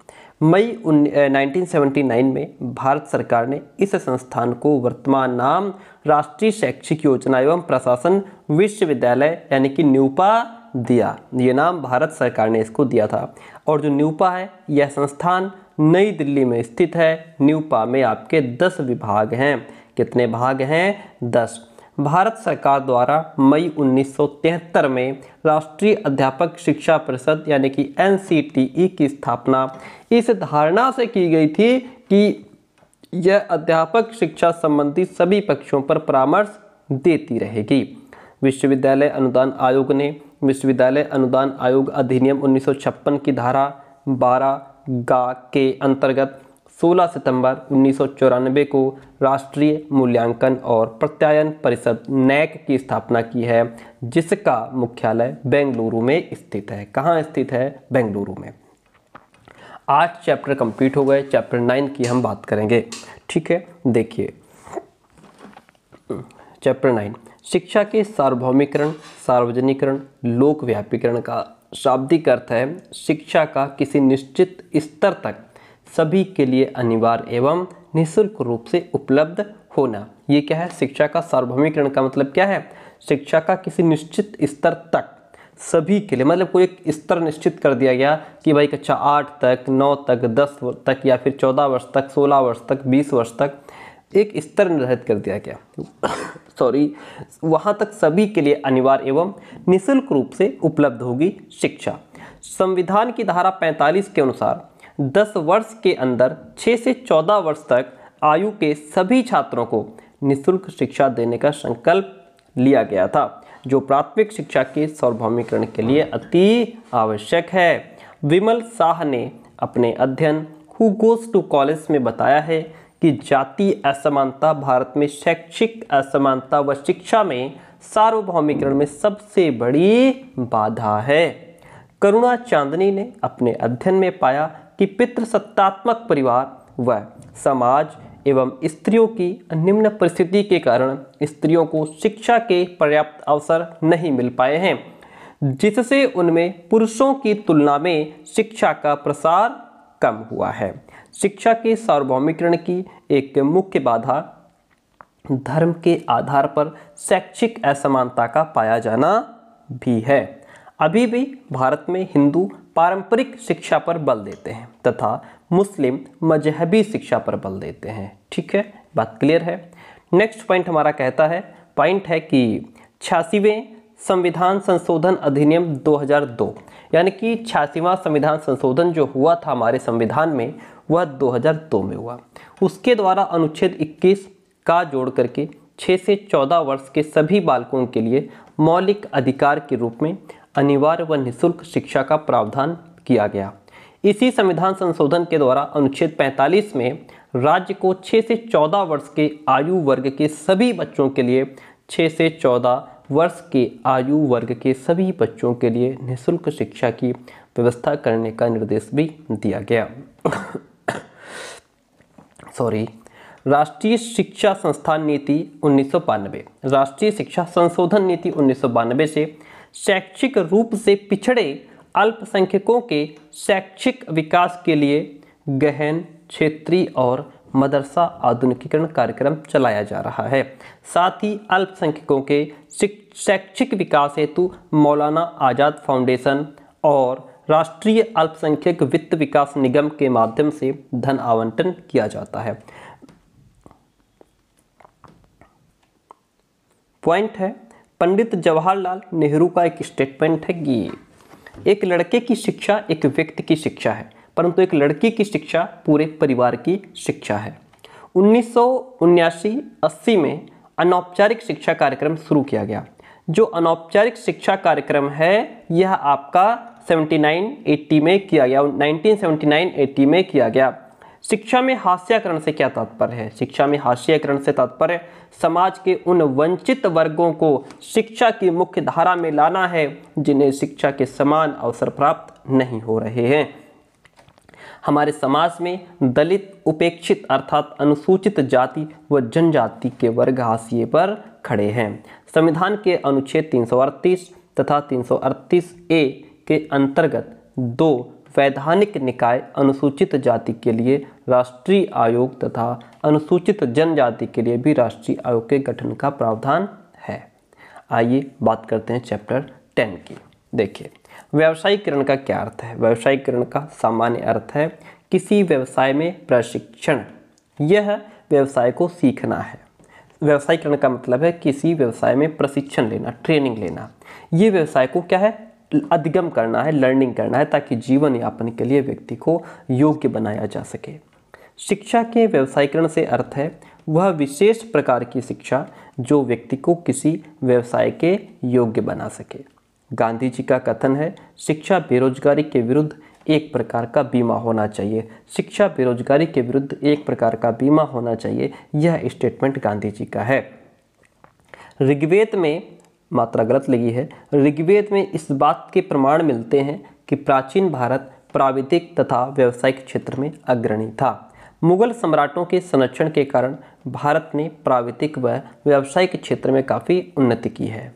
[SPEAKER 1] मई 1979 में भारत सरकार ने इस संस्थान को वर्तमान नाम राष्ट्रीय शैक्षिक योजना एवं प्रशासन विश्वविद्यालय यानी कि न्यूपा दिया ये नाम भारत सरकार ने इसको दिया था और जो न्यूपा है यह संस्थान नई दिल्ली में स्थित है न्यूपा में आपके दस विभाग हैं कितने भाग हैं दस भारत सरकार द्वारा मई 1973 में राष्ट्रीय अध्यापक शिक्षा परिषद यानी कि एन की स्थापना इस धारणा से की गई थी कि यह अध्यापक शिक्षा संबंधी सभी पक्षों पर परामर्श देती रहेगी विश्वविद्यालय अनुदान आयोग ने विश्वविद्यालय अनुदान आयोग अधिनियम 1956 की धारा बारह गा के अंतर्गत 16 सितंबर उन्नीस को राष्ट्रीय मूल्यांकन और प्रत्यायन परिषद नैक की स्थापना की है जिसका मुख्यालय बेंगलुरु में स्थित है कहाँ स्थित है बेंगलुरु में आठ चैप्टर कंप्लीट हो गए चैप्टर नाइन की हम बात करेंगे ठीक है देखिए चैप्टर नाइन शिक्षा के सार्वभौमिकरण सार्वजनिकरण लोक व्यापीकरण का शाब्दिक अर्थ है शिक्षा का किसी निश्चित स्तर तक सभी के लिए अनिवार्य एवं निःशुल्क रूप से उपलब्ध होना ये क्या है शिक्षा का सार्वभौमिकरण का मतलब क्या है शिक्षा का किसी निश्चित स्तर तक सभी के लिए मतलब कोई एक स्तर निश्चित कर दिया गया कि भाई कक्षा अच्छा आठ तक नौ तक दस तक या फिर चौदह वर्ष तक सोलह वर्ष तक बीस वर्ष तक एक स्तर निर्धारित कर दिया गया सॉरी वहाँ तक सभी के लिए अनिवार्य एवं निःशुल्क रूप से उपलब्ध होगी शिक्षा संविधान की धारा 45 के अनुसार 10 वर्ष के अंदर 6 से 14 वर्ष तक आयु के सभी छात्रों को निःशुल्क शिक्षा देने का संकल्प लिया गया था जो प्राथमिक शिक्षा के सार्वभौमिकरण के लिए अति आवश्यक है विमल शाह ने अपने अध्ययन हु गोज टू कॉलेज में बताया है कि जाति असमानता भारत में शैक्षिक असमानता व शिक्षा में सार्वभौमिकरण में सबसे बड़ी बाधा है करुणा चांदनी ने अपने अध्ययन में पाया कि पितृसत्तात्मक परिवार व समाज एवं स्त्रियों की निम्न परिस्थिति के कारण स्त्रियों को शिक्षा के पर्याप्त अवसर नहीं मिल पाए हैं जिससे उनमें पुरुषों की तुलना में शिक्षा का प्रसार कम हुआ है शिक्षा के सार्वभौमिकरण की एक मुख्य बाधा धर्म के आधार पर शैक्षिक असमानता का पाया जाना भी है अभी भी भारत में हिंदू पारंपरिक शिक्षा पर बल देते हैं तथा मुस्लिम मजहबी शिक्षा पर बल देते हैं ठीक है बात क्लियर है नेक्स्ट पॉइंट हमारा कहता है पॉइंट है कि छियासीवें संविधान संशोधन अधिनियम 2002 यानी कि छियासीवा संविधान संशोधन जो हुआ था हमारे संविधान में वह 2002 में हुआ उसके द्वारा अनुच्छेद 21 का जोड़ करके 6 से 14 वर्ष के सभी बालकों के लिए मौलिक अधिकार के रूप में अनिवार्य व निःशुल्क शिक्षा का प्रावधान किया गया इसी संविधान संशोधन के द्वारा अनुच्छेद 45 में राज्य को 6 से 14 वर्ष के आयु वर्ग के सभी बच्चों के लिए 6 से 14 वर्ष के आयु वर्ग के सभी बच्चों के लिए निःशुल्क शिक्षा की व्यवस्था करने का निर्देश भी दिया गया सॉरी राष्ट्रीय शिक्षा संस्थान नीति उन्नीस राष्ट्रीय शिक्षा संशोधन नीति उन्नीस से शैक्षिक रूप से पिछड़े अल्पसंख्यकों के शैक्षिक विकास के लिए गहन क्षेत्रीय और मदरसा आधुनिकीकरण कार्यक्रम चलाया जा रहा है साथ ही अल्पसंख्यकों के शैक्षिक विकास हेतु मौलाना आज़ाद फाउंडेशन और राष्ट्रीय अल्पसंख्यक वित्त विकास निगम के माध्यम से धन आवंटन किया जाता है पॉइंट है पंडित जवाहरलाल नेहरू का एक स्टेटमेंट है कि एक लड़के की शिक्षा एक व्यक्ति की शिक्षा है परंतु एक लड़की की शिक्षा पूरे परिवार की शिक्षा है उन्नीस सौ में अनौपचारिक शिक्षा कार्यक्रम शुरू किया गया जो अनौपचारिक शिक्षा कार्यक्रम है यह आपका सेवेंटी में किया गया नाइनटीन में किया गया शिक्षा में हास्याकरण से क्या तात्पर्य है शिक्षा में हास्याकरण से तात्पर्य समाज के उन वंचित वर्गों को शिक्षा की मुख्य धारा में लाना है जिन्हें शिक्षा के समान अवसर प्राप्त नहीं हो रहे हैं हमारे समाज में दलित उपेक्षित अर्थात अनुसूचित जाति व जनजाति के वर्ग हाशिए पर खड़े हैं संविधान के अनुच्छेद तीन तथा तीन ए के अंतर्गत दो वैधानिक निकाय अनुसूचित जाति के लिए राष्ट्रीय आयोग तथा अनुसूचित जनजाति के लिए भी राष्ट्रीय आयोग के गठन का प्रावधान है आइए बात करते हैं चैप्टर टेन की देखिए व्यावसायिकरण का क्या अर्थ है व्यावसायिकरण का सामान्य अर्थ है किसी व्यवसाय में प्रशिक्षण यह व्यवसाय को सीखना है व्यवसायीकरण का मतलब है किसी व्यवसाय में प्रशिक्षण लेना ट्रेनिंग लेना ये व्यवसाय को क्या है अधिगम करना है लर्निंग करना है ताकि जीवन यापन के लिए व्यक्ति को योग्य बनाया जा सके शिक्षा के व्यवसायीकरण से अर्थ है वह विशेष प्रकार की शिक्षा जो व्यक्ति को किसी व्यवसाय के योग्य बना सके गांधी जी का कथन है शिक्षा बेरोजगारी के विरुद्ध एक प्रकार का बीमा होना चाहिए शिक्षा बेरोजगारी के विरुद्ध एक प्रकार का बीमा होना चाहिए यह स्टेटमेंट गांधी जी का है ऋग्वेद में मात्रा गलत लगी है ऋग्वेद में इस बात के प्रमाण मिलते हैं कि प्राचीन भारत प्राविधिक तथा व्यावसायिक क्षेत्र में अग्रणी था मुगल सम्राटों के संरक्षण के कारण भारत ने प्राविधिक व व्यावसायिक क्षेत्र में काफ़ी उन्नति की है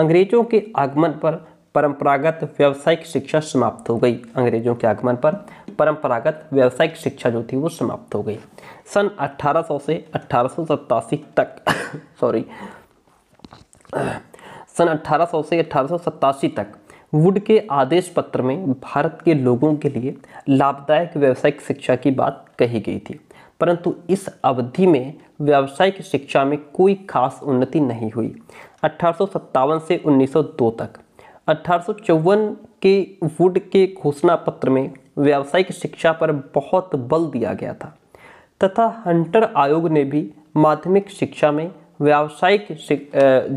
[SPEAKER 1] अंग्रेजों के आगमन पर परंपरागत व्यावसायिक शिक्षा समाप्त हो गई अंग्रेजों के आगमन पर परंपरागत व्यावसायिक शिक्षा जो थी वो समाप्त हो गई सन 1800 से अठारह तक सॉरी सन 1800 से अठारह तक वुड के आदेश पत्र में भारत के लोगों के लिए लाभदायक व्यावसायिक शिक्षा की बात कही गई थी परंतु इस अवधि में व्यावसायिक शिक्षा में कोई खास उन्नति नहीं हुई अठारह से 1902 तक अठारह के वुड के घोषणा पत्र में व्यावसायिक शिक्षा पर बहुत बल दिया गया था तथा हंटर आयोग ने भी माध्यमिक शिक्षा में व्यावसायिक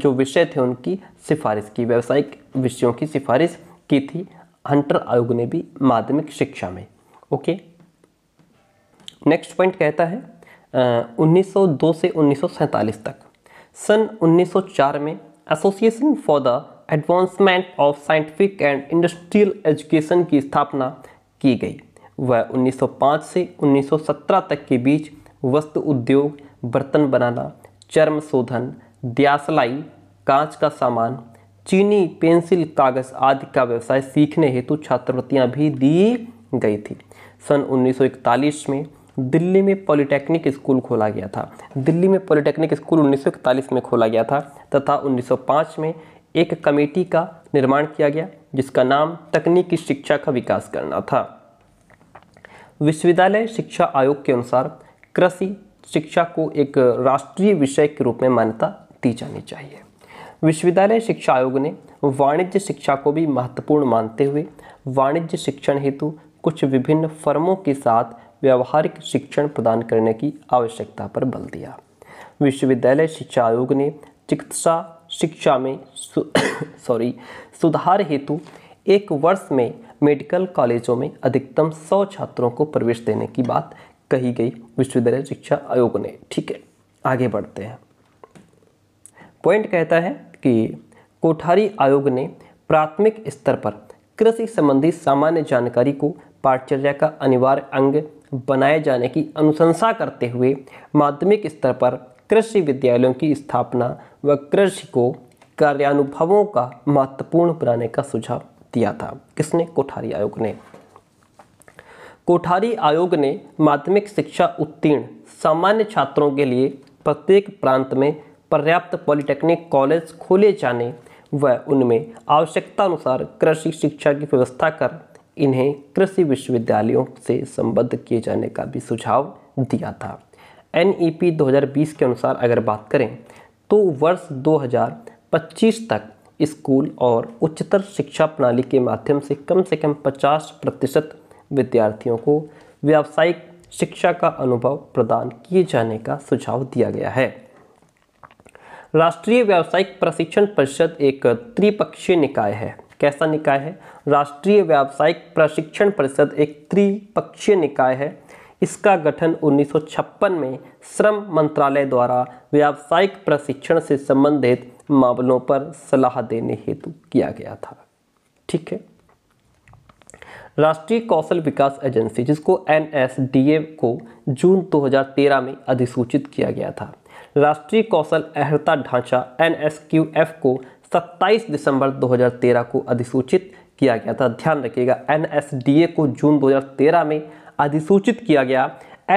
[SPEAKER 1] जो विषय थे उनकी सिफारिश की व्यावसायिक विषयों की सिफारिश की थी हंटर आयोग ने भी माध्यमिक शिक्षा में ओके नेक्स्ट पॉइंट कहता है आ, 1902 से उन्नीस तक सन 1904 में association for the advancement of scientific and industrial education की स्थापना की गई वह 1905 से 1917 तक के बीच वस्त्र उद्योग बर्तन बनाना चर्म शोधन द्यासलाई कांच का सामान चीनी पेंसिल कागज़ आदि का व्यवसाय सीखने हेतु छात्रवृत्तियाँ भी दी गई थी सन 1941 में दिल्ली में पॉलिटेक्निक स्कूल खोला गया था दिल्ली में पॉलिटेक्निक स्कूल 1941 में खोला गया था तथा 1905 में एक कमेटी का निर्माण किया गया जिसका नाम तकनीकी शिक्षा का विकास करना था विश्वविद्यालय शिक्षा आयोग के अनुसार कृषि शिक्षा को एक राष्ट्रीय विषय के रूप में मान्यता दी जानी चाहिए विश्वविद्यालय शिक्षा आयोग ने वाणिज्य शिक्षा को भी महत्वपूर्ण मानते हुए वाणिज्य शिक्षण हेतु कुछ विभिन्न फर्मों के साथ व्यावहारिक शिक्षण प्रदान करने की आवश्यकता पर बल दिया विश्वविद्यालय शिक्षा आयोग ने चिकित्सा शिक्षा में सॉरी सु, सुधार हेतु एक वर्ष में मेडिकल कॉलेजों में अधिकतम सौ छात्रों को प्रवेश देने की बात कही गई विश्वविद्यालय शिक्षा आयोग ने ठीक है आगे बढ़ते हैं पॉइंट कहता है कि कोठारी आयोग ने प्राथमिक स्तर पर कृषि संबंधी सामान्य जानकारी को पाठचर्या का अनिवार्य अंग बनाए जाने की अनुशंसा करते हुए माध्यमिक स्तर पर कृषि विद्यालयों की स्थापना व कृषि को कार्यानुभवों का महत्वपूर्ण बनाने का सुझाव दिया था किसने कोठारी आयोग ने कोठारी आयोग ने माध्यमिक शिक्षा उत्तीर्ण सामान्य छात्रों के लिए प्रत्येक प्रांत में पर्याप्त पॉलिटेक्निक कॉलेज खोले जाने व उनमें आवश्यकतानुसार कृषि शिक्षा की व्यवस्था कर इन्हें कृषि विश्वविद्यालयों से संबद्ध किए जाने का भी सुझाव दिया था एन 2020 के अनुसार अगर बात करें तो वर्ष 2025 तक स्कूल और उच्चतर शिक्षा प्रणाली के माध्यम से कम से कम 50 प्रतिशत विद्यार्थियों को व्यावसायिक शिक्षा का अनुभव प्रदान किए जाने का सुझाव दिया गया है राष्ट्रीय व्यावसायिक प्रशिक्षण परिषद एक त्रिपक्षीय निकाय है कैसा निकाय है राष्ट्रीय व्यावसायिक प्रशिक्षण परिषद एक त्रिपक्षीय निकाय है इसका गठन 1956 में श्रम मंत्रालय द्वारा व्यावसायिक प्रशिक्षण से संबंधित मामलों पर सलाह देने हेतु किया गया था ठीक है राष्ट्रीय कौशल विकास एजेंसी जिसको एन को जून 2013 में अधिसूचित किया गया था राष्ट्रीय कौशल अहर्ता ढांचा एन को 27 दिसंबर 2013 को अधिसूचित किया गया था ध्यान रखिएगा एन को जून 2013 में अधिसूचित किया गया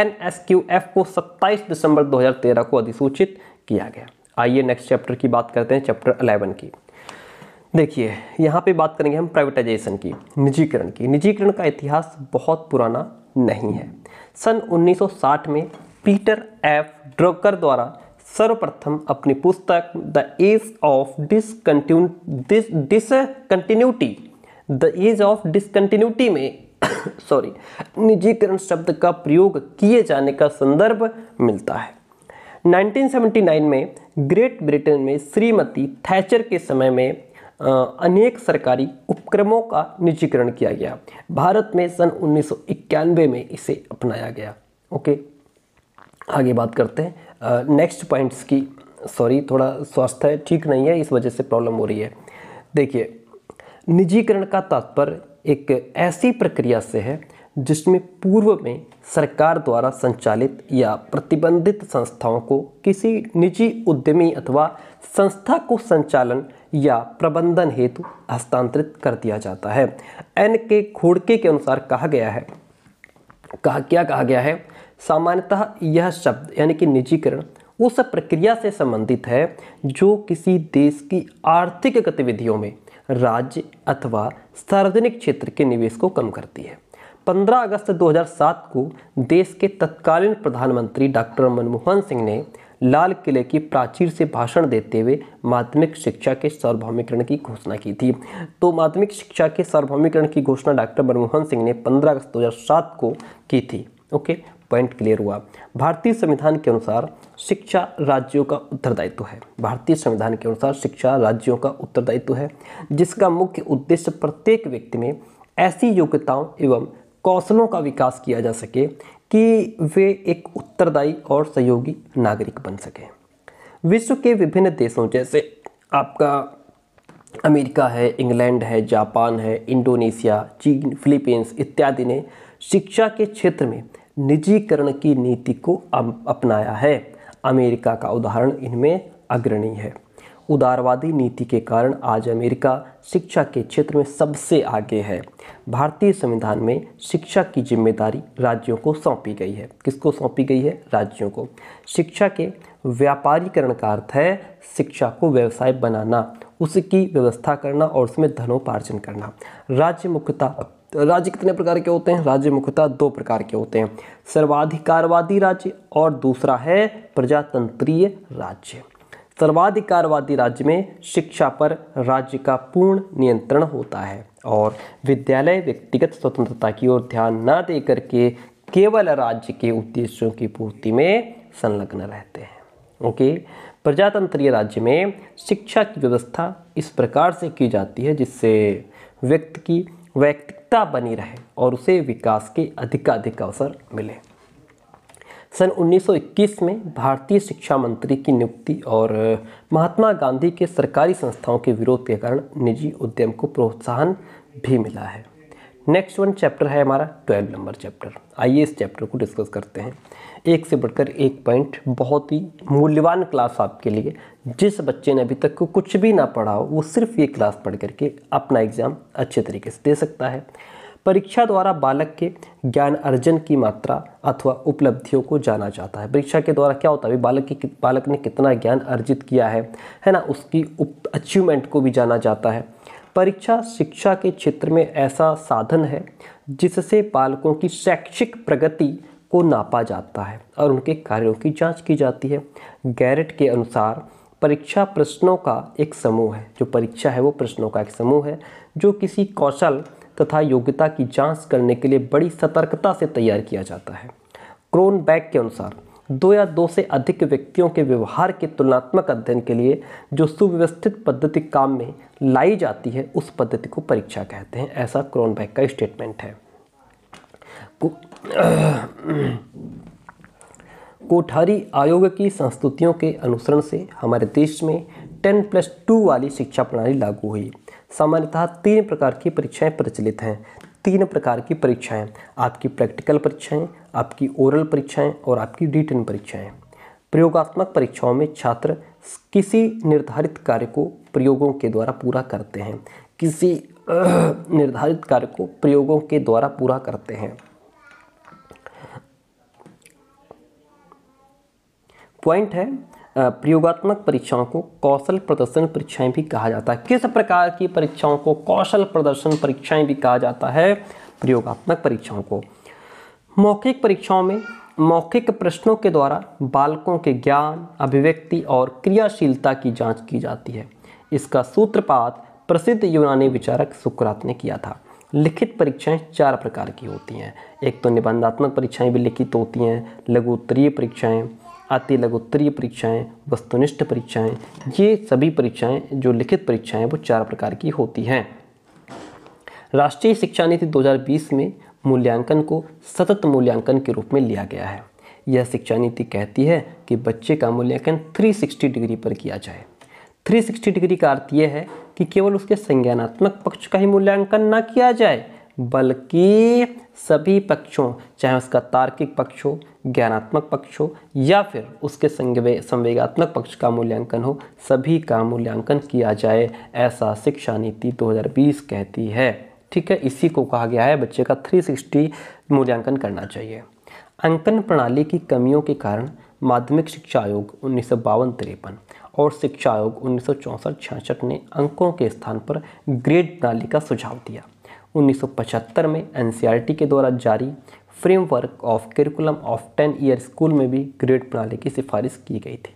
[SPEAKER 1] एन को 27 दिसंबर 2013 को अधिसूचित किया गया आइए नेक्स्ट चैप्टर की बात करते हैं चैप्टर अलेवन की देखिए यहाँ पे बात करेंगे हम प्राइवेटाइजेशन की निजीकरण की निजीकरण का इतिहास बहुत पुराना नहीं है सन 1960 में पीटर एफ ड्रोकर द्वारा सर्वप्रथम अपनी पुस्तक the age of discontinue discontinuity the age of discontinuity में सॉरी निजीकरण शब्द का प्रयोग किए जाने का संदर्भ मिलता है 1979 में ग्रेट ब्रिटेन में श्रीमती थैचर के समय में अनेक सरकारी उपक्रमों का निजीकरण किया गया भारत में सन उन्नीस में इसे अपनाया गया ओके आगे बात करते हैं नेक्स्ट पॉइंट्स की सॉरी थोड़ा स्वास्थ्य ठीक नहीं है इस वजह से प्रॉब्लम हो रही है देखिए निजीकरण का तात्पर्य एक ऐसी प्रक्रिया से है जिसमें पूर्व में सरकार द्वारा संचालित या प्रतिबंधित संस्थाओं को किसी निजी उद्यमी अथवा संस्था को संचालन या प्रबंधन हेतु हस्तांतरित कर दिया जाता है एन के खोड़के के अनुसार कहा गया है कहा क्या कहा गया है सामान्यतः यह शब्द यानी कि निजीकरण उस प्रक्रिया से संबंधित है जो किसी देश की आर्थिक गतिविधियों में राज्य अथवा सार्वजनिक क्षेत्र के निवेश को कम करती है 15 अगस्त 2007 को देश के तत्कालीन प्रधानमंत्री डॉक्टर मनमोहन सिंह ने लाल किले की प्राचीर से भाषण देते हुए माध्यमिक शिक्षा के सार्वभौमिकरण की घोषणा की थी तो माध्यमिक शिक्षा के सार्वभौमिकरण की घोषणा डॉक्टर मनमोहन सिंह ने 15 अगस्त 2007 को की थी ओके पॉइंट क्लियर हुआ भारतीय संविधान के अनुसार शिक्षा राज्यों का उत्तरदायित्व है भारतीय संविधान के अनुसार शिक्षा राज्यों का उत्तरदायित्व है जिसका मुख्य उद्देश्य प्रत्येक व्यक्ति में ऐसी योग्यताओं एवं कौशलों का विकास किया जा सके कि वे एक उत्तरदायी और सहयोगी नागरिक बन सकें विश्व के विभिन्न देशों जैसे आपका अमेरिका है इंग्लैंड है जापान है इंडोनेशिया चीन फिलीपींस इत्यादि ने शिक्षा के क्षेत्र में निजीकरण की नीति को अपनाया है अमेरिका का उदाहरण इनमें अग्रणी है उदारवादी नीति के कारण आज अमेरिका शिक्षा के क्षेत्र में सबसे आगे है भारतीय संविधान में शिक्षा की जिम्मेदारी राज्यों को सौंपी गई है किसको सौंपी गई है राज्यों को शिक्षा के व्यापारीकरण का अर्थ है शिक्षा को व्यवसाय बनाना उसकी व्यवस्था करना और उसमें धनोपार्जन करना राज्य मुख्यता राज्य कितने प्रकार के होते हैं राज्य मुख्यता दो प्रकार के होते हैं सर्वाधिकारवादी राज्य और दूसरा है प्रजातंत्रीय राज्य सर्वाधिकारवादी राज्य में शिक्षा पर राज्य का पूर्ण नियंत्रण होता है और विद्यालय व्यक्तिगत स्वतंत्रता की ओर ध्यान न दे करके केवल राज्य के उद्देश्यों की पूर्ति में संलग्न रहते हैं ओके प्रजातंत्रीय राज्य में शिक्षा की व्यवस्था इस प्रकार से की जाती है जिससे व्यक्ति की वैयक्तिकता बनी रहे और उसे विकास के अधिकाधिक अवसर मिले सन 1921 में भारतीय शिक्षा मंत्री की नियुक्ति और महात्मा गांधी के सरकारी संस्थाओं के विरोध के कारण निजी उद्यम को प्रोत्साहन भी मिला है नेक्स्ट वन चैप्टर है हमारा ट्वेल्व नंबर चैप्टर आइए इस चैप्टर को डिस्कस करते हैं एक से बढ़कर एक पॉइंट बहुत ही मूल्यवान क्लास आपके लिए जिस बच्चे ने अभी तक को कुछ भी ना पढ़ा हो वो सिर्फ ये क्लास पढ़ करके अपना एग्ज़ाम अच्छे तरीके से दे सकता है परीक्षा द्वारा बालक के ज्ञान अर्जन की मात्रा अथवा उपलब्धियों को जाना जाता है परीक्षा के द्वारा क्या होता है बालक की बालक ने कितना ज्ञान अर्जित किया है है ना उसकी अचीवमेंट को भी जाना जाता है परीक्षा शिक्षा के क्षेत्र में ऐसा साधन है जिससे बालकों की शैक्षिक प्रगति को नापा जाता है और उनके कार्यों की जांच की जाती है गैरेट के अनुसार परीक्षा प्रश्नों का एक समूह है जो परीक्षा है वो प्रश्नों का एक समूह है जो किसी कौशल तथा योग्यता की जांच करने के लिए बड़ी सतर्कता से तैयार किया जाता है क्रोन बैग के अनुसार दो या दो से अधिक व्यक्तियों के व्यवहार के तुलनात्मक अध्ययन के लिए जो सुव्यवस्थित पद्धति काम में लाई जाती है उस पद्धति को परीक्षा कहते हैं ऐसा क्रोन बैग का स्टेटमेंट है कोठारी आयोग की संस्तुतियों के अनुसरण से हमारे देश में टेन प्लस टू वाली शिक्षा प्रणाली लागू हुई सामान्यतः तीन प्रकार की परीक्षाएं प्रचलित हैं तीन प्रकार की परीक्षाएं आपकी प्रैक्टिकल परीक्षाएं आपकी ओरल परीक्षाएं और आपकी रिटर्न परीक्षाएं प्रयोगात्मक परीक्षाओं में छात्र किसी निर्धारित कार्य को प्रयोगों के द्वारा पूरा करते हैं किसी निर्धारित कार्य को प्रयोगों के द्वारा पूरा करते हैं पॉइंट है प्रयोगात्मक परीक्षाओं को कौशल प्रदर्शन परीक्षाएं भी कहा जाता है किस प्रकार की परीक्षाओं को कौशल प्रदर्शन परीक्षाएं भी कहा जाता है प्रयोगात्मक परीक्षाओं को मौखिक परीक्षाओं में मौखिक प्रश्नों के द्वारा बालकों के ज्ञान अभिव्यक्ति और क्रियाशीलता की जांच की जाती है इसका सूत्रपात प्रसिद्ध यूनानी विचारक सुक्रात ने किया था लिखित परीक्षाएं चार प्रकार की होती हैं एक तो निबंधात्मक परीक्षाएं भी लिखित होती हैं लघु उत्तरीय परीक्षाएं आती उत्तरीय परीक्षाएँ वस्तुनिष्ठ परीक्षाएँ ये सभी परीक्षाएँ जो लिखित परीक्षाएँ वो चार प्रकार की होती हैं राष्ट्रीय शिक्षा नीति 2020 में मूल्यांकन को सतत मूल्यांकन के रूप में लिया गया है यह शिक्षा नीति कहती है कि बच्चे का मूल्यांकन 360 डिग्री पर किया जाए 360 डिग्री का अर्थ यह है कि केवल उसके संज्ञानात्मक पक्ष का ही मूल्यांकन ना किया जाए बल्कि सभी पक्षों चाहे उसका तार्किक पक्ष हो ज्ञानात्मक पक्ष हो या फिर उसके संवेगात्मक पक्ष का मूल्यांकन हो सभी का मूल्यांकन किया जाए ऐसा शिक्षा नीति 2020 कहती है ठीक है इसी को कहा गया है बच्चे का 360 मूल्यांकन करना चाहिए अंकन प्रणाली की कमियों के कारण माध्यमिक शिक्षा आयोग उन्नीस सौ और शिक्षा आयोग उन्नीस सौ ने अंकों के स्थान पर ग्रेड प्रणाली का सुझाव दिया 1975 में एन e के द्वारा जारी framework of curriculum of ten year school में भी ग्रेड प्रणाली की सिफारिश की गई थी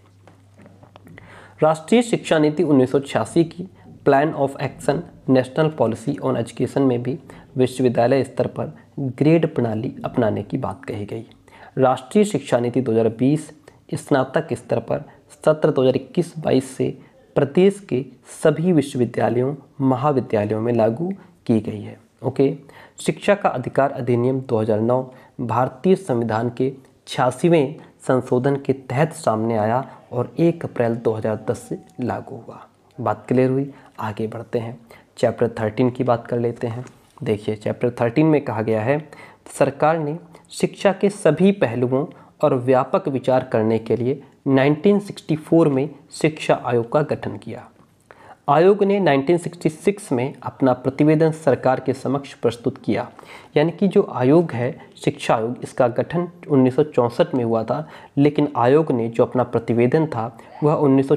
[SPEAKER 1] राष्ट्रीय शिक्षा नीति 1986 की plan of action national policy on education में भी विश्वविद्यालय स्तर पर ग्रेड प्रणाली अपनाने की बात कही गई राष्ट्रीय शिक्षा नीति 2020 स्नातक स्तर पर सत्र 2021-22 से प्रदेश के सभी विश्वविद्यालयों महाविद्यालयों में लागू की गई है ओके शिक्षा का अधिकार अधिनियम 2009 भारतीय संविधान के छियासीवें संशोधन के तहत सामने आया और 1 अप्रैल 2010 से लागू हुआ बात क्लियर हुई आगे बढ़ते हैं चैप्टर थर्टीन की बात कर लेते हैं देखिए चैप्टर थर्टीन में कहा गया है सरकार ने शिक्षा के सभी पहलुओं और व्यापक विचार करने के लिए 1964 में शिक्षा आयोग का गठन किया आयोग ने 1966 में अपना प्रतिवेदन सरकार के समक्ष प्रस्तुत किया यानी कि जो आयोग है शिक्षा आयोग इसका गठन उन्नीस में हुआ था लेकिन आयोग ने जो अपना प्रतिवेदन था वह उन्नीस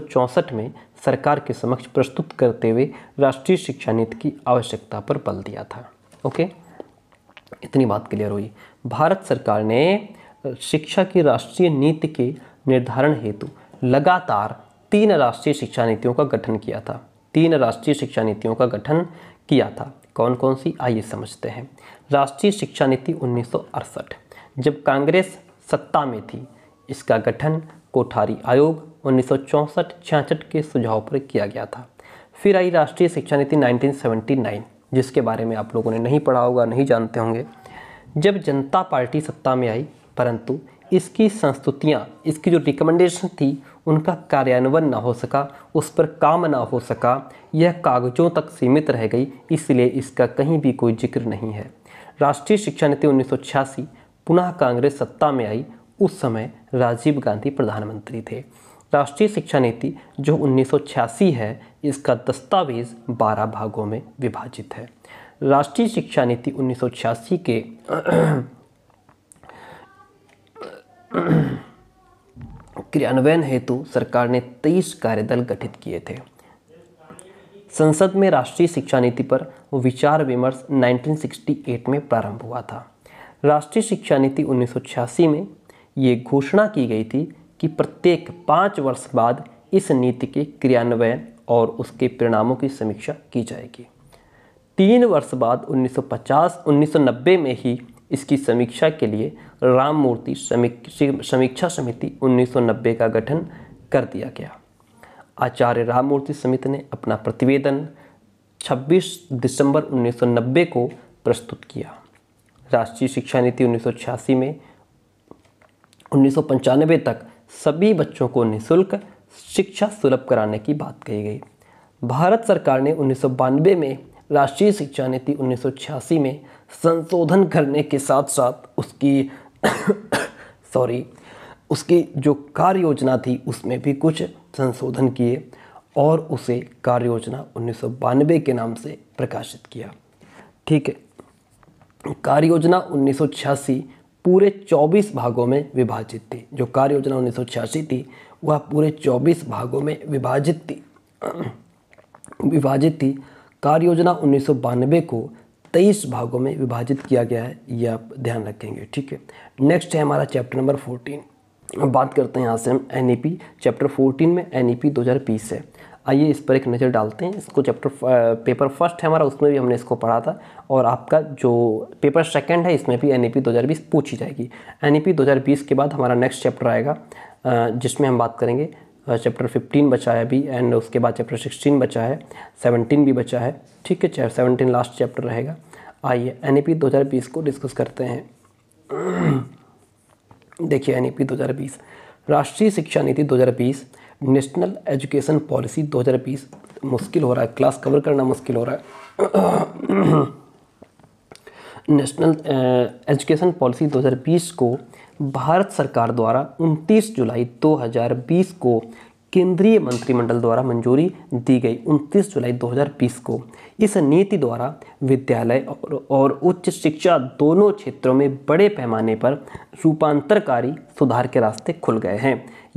[SPEAKER 1] में सरकार के समक्ष प्रस्तुत करते हुए राष्ट्रीय शिक्षा नीति की आवश्यकता पर बल दिया था ओके इतनी बात क्लियर हुई भारत सरकार ने शिक्षा की राष्ट्रीय नीति के निर्धारण हेतु लगातार तीन राष्ट्रीय शिक्षा नीतियों का गठन किया था तीन राष्ट्रीय शिक्षा नीतियों का गठन किया था कौन कौन सी आइए समझते हैं राष्ट्रीय शिक्षा नीति उन्नीस जब कांग्रेस सत्ता में थी इसका गठन कोठारी आयोग उन्नीस सौ के सुझाव पर किया गया था फिर आई राष्ट्रीय शिक्षा नीति 1979 जिसके बारे में आप लोगों ने नहीं पढ़ा होगा नहीं जानते होंगे जब जनता पार्टी सत्ता में आई परंतु इसकी संस्तुतियाँ इसकी जो रिकमेंडेशन थी उनका कार्यान्वयन ना हो सका उस पर काम ना हो सका यह कागजों तक सीमित रह गई इसलिए इसका कहीं भी कोई जिक्र नहीं है राष्ट्रीय शिक्षा नीति उन्नीस पुनः कांग्रेस सत्ता में आई उस समय राजीव गांधी प्रधानमंत्री थे राष्ट्रीय शिक्षा नीति जो उन्नीस है इसका दस्तावेज 12 भागों में विभाजित है राष्ट्रीय शिक्षा नीति उन्नीस के क्रियान्वयन हेतु सरकार ने तेईस कार्यदल गठित किए थे संसद में राष्ट्रीय शिक्षा नीति पर विचार विमर्श 1968 में प्रारंभ हुआ था राष्ट्रीय शिक्षा नीति उन्नीस में ये घोषणा की गई थी कि प्रत्येक पाँच वर्ष बाद इस नीति के क्रियान्वयन और उसके परिणामों की समीक्षा की जाएगी तीन वर्ष बाद 1950-1990 में ही इसकी समीक्षा के लिए राम मूर्ति समीक्षा समिति 1990 का गठन कर दिया गया आचार्य राम मूर्ति समिति ने अपना प्रतिवेदन 26 दिसंबर 1990 को प्रस्तुत किया राष्ट्रीय शिक्षा नीति उन्नीस में उन्नीस तक सभी बच्चों को निःशुल्क शिक्षा सुलभ कराने की बात कही गई भारत सरकार ने उन्नीस में राष्ट्रीय शिक्षा नीति उन्नीस में संशोधन करने के साथ साथ उसकी सॉरी उसकी जो कार्य योजना थी उसमें भी कुछ संशोधन किए और उसे कार्य योजना उन्नीस के नाम से प्रकाशित किया ठीक है कार्य योजना उन्नीस पूरे 24 भागों में विभाजित थी जो कार्य योजना उन्नीस थी वह पूरे 24 भागों में विभाजित थी विभाजित थी कार्य योजना उन्नीस को तेईस भागों में विभाजित किया गया है ये आप ध्यान रखेंगे ठीक है नेक्स्ट है हमारा चैप्टर नंबर फोर्टीन अब बात करते हैं यहाँ से हम एन चैप्टर फोर्टीन में एन ई पी दो हज़ार बीस है आइए इस पर एक नज़र डालते हैं इसको चैप्टर पेपर फर्स्ट है हमारा उसमें भी हमने इसको पढ़ा था और आपका जो पेपर सेकंड है इसमें भी एन ई पी दो हज़ार बीस पूछी जाएगी एन ई पी दो हज़ार बीस के बाद हमारा नेक्स्ट चैप्टर आएगा जिसमें हम बात करेंगे चैप्टर फिफ्टीन बचा है अभी एंड उसके बाद चैप्टर सिक्सटीन बचा है सेवनटीन भी बचा है ठीक है चैप्टर सेवनटीन लास्ट चैप्टर रहेगा आइए एन ई पी दो हज़ार बीस को डिस्कस करते हैं देखिए एन ई पी दो हज़ार बीस राष्ट्रीय शिक्षा नीति दो हज़ार बीस नेशनल एजुकेशन पॉलिसी 2020 मुश्किल हो रहा है क्लास कवर करना मुश्किल हो रहा है नेशनल एजुकेशन पॉलिसी 2020 को भारत सरकार द्वारा 29 जुलाई 2020 को केंद्रीय मंत्रिमंडल द्वारा मंजूरी दी गई 29 जुलाई 2020 को इस नीति द्वारा विद्यालय और, और उच्च शिक्षा दोनों क्षेत्रों में बड़े पैमाने पर रूपांतरकारी सुधार के रास्ते खुल गए हैं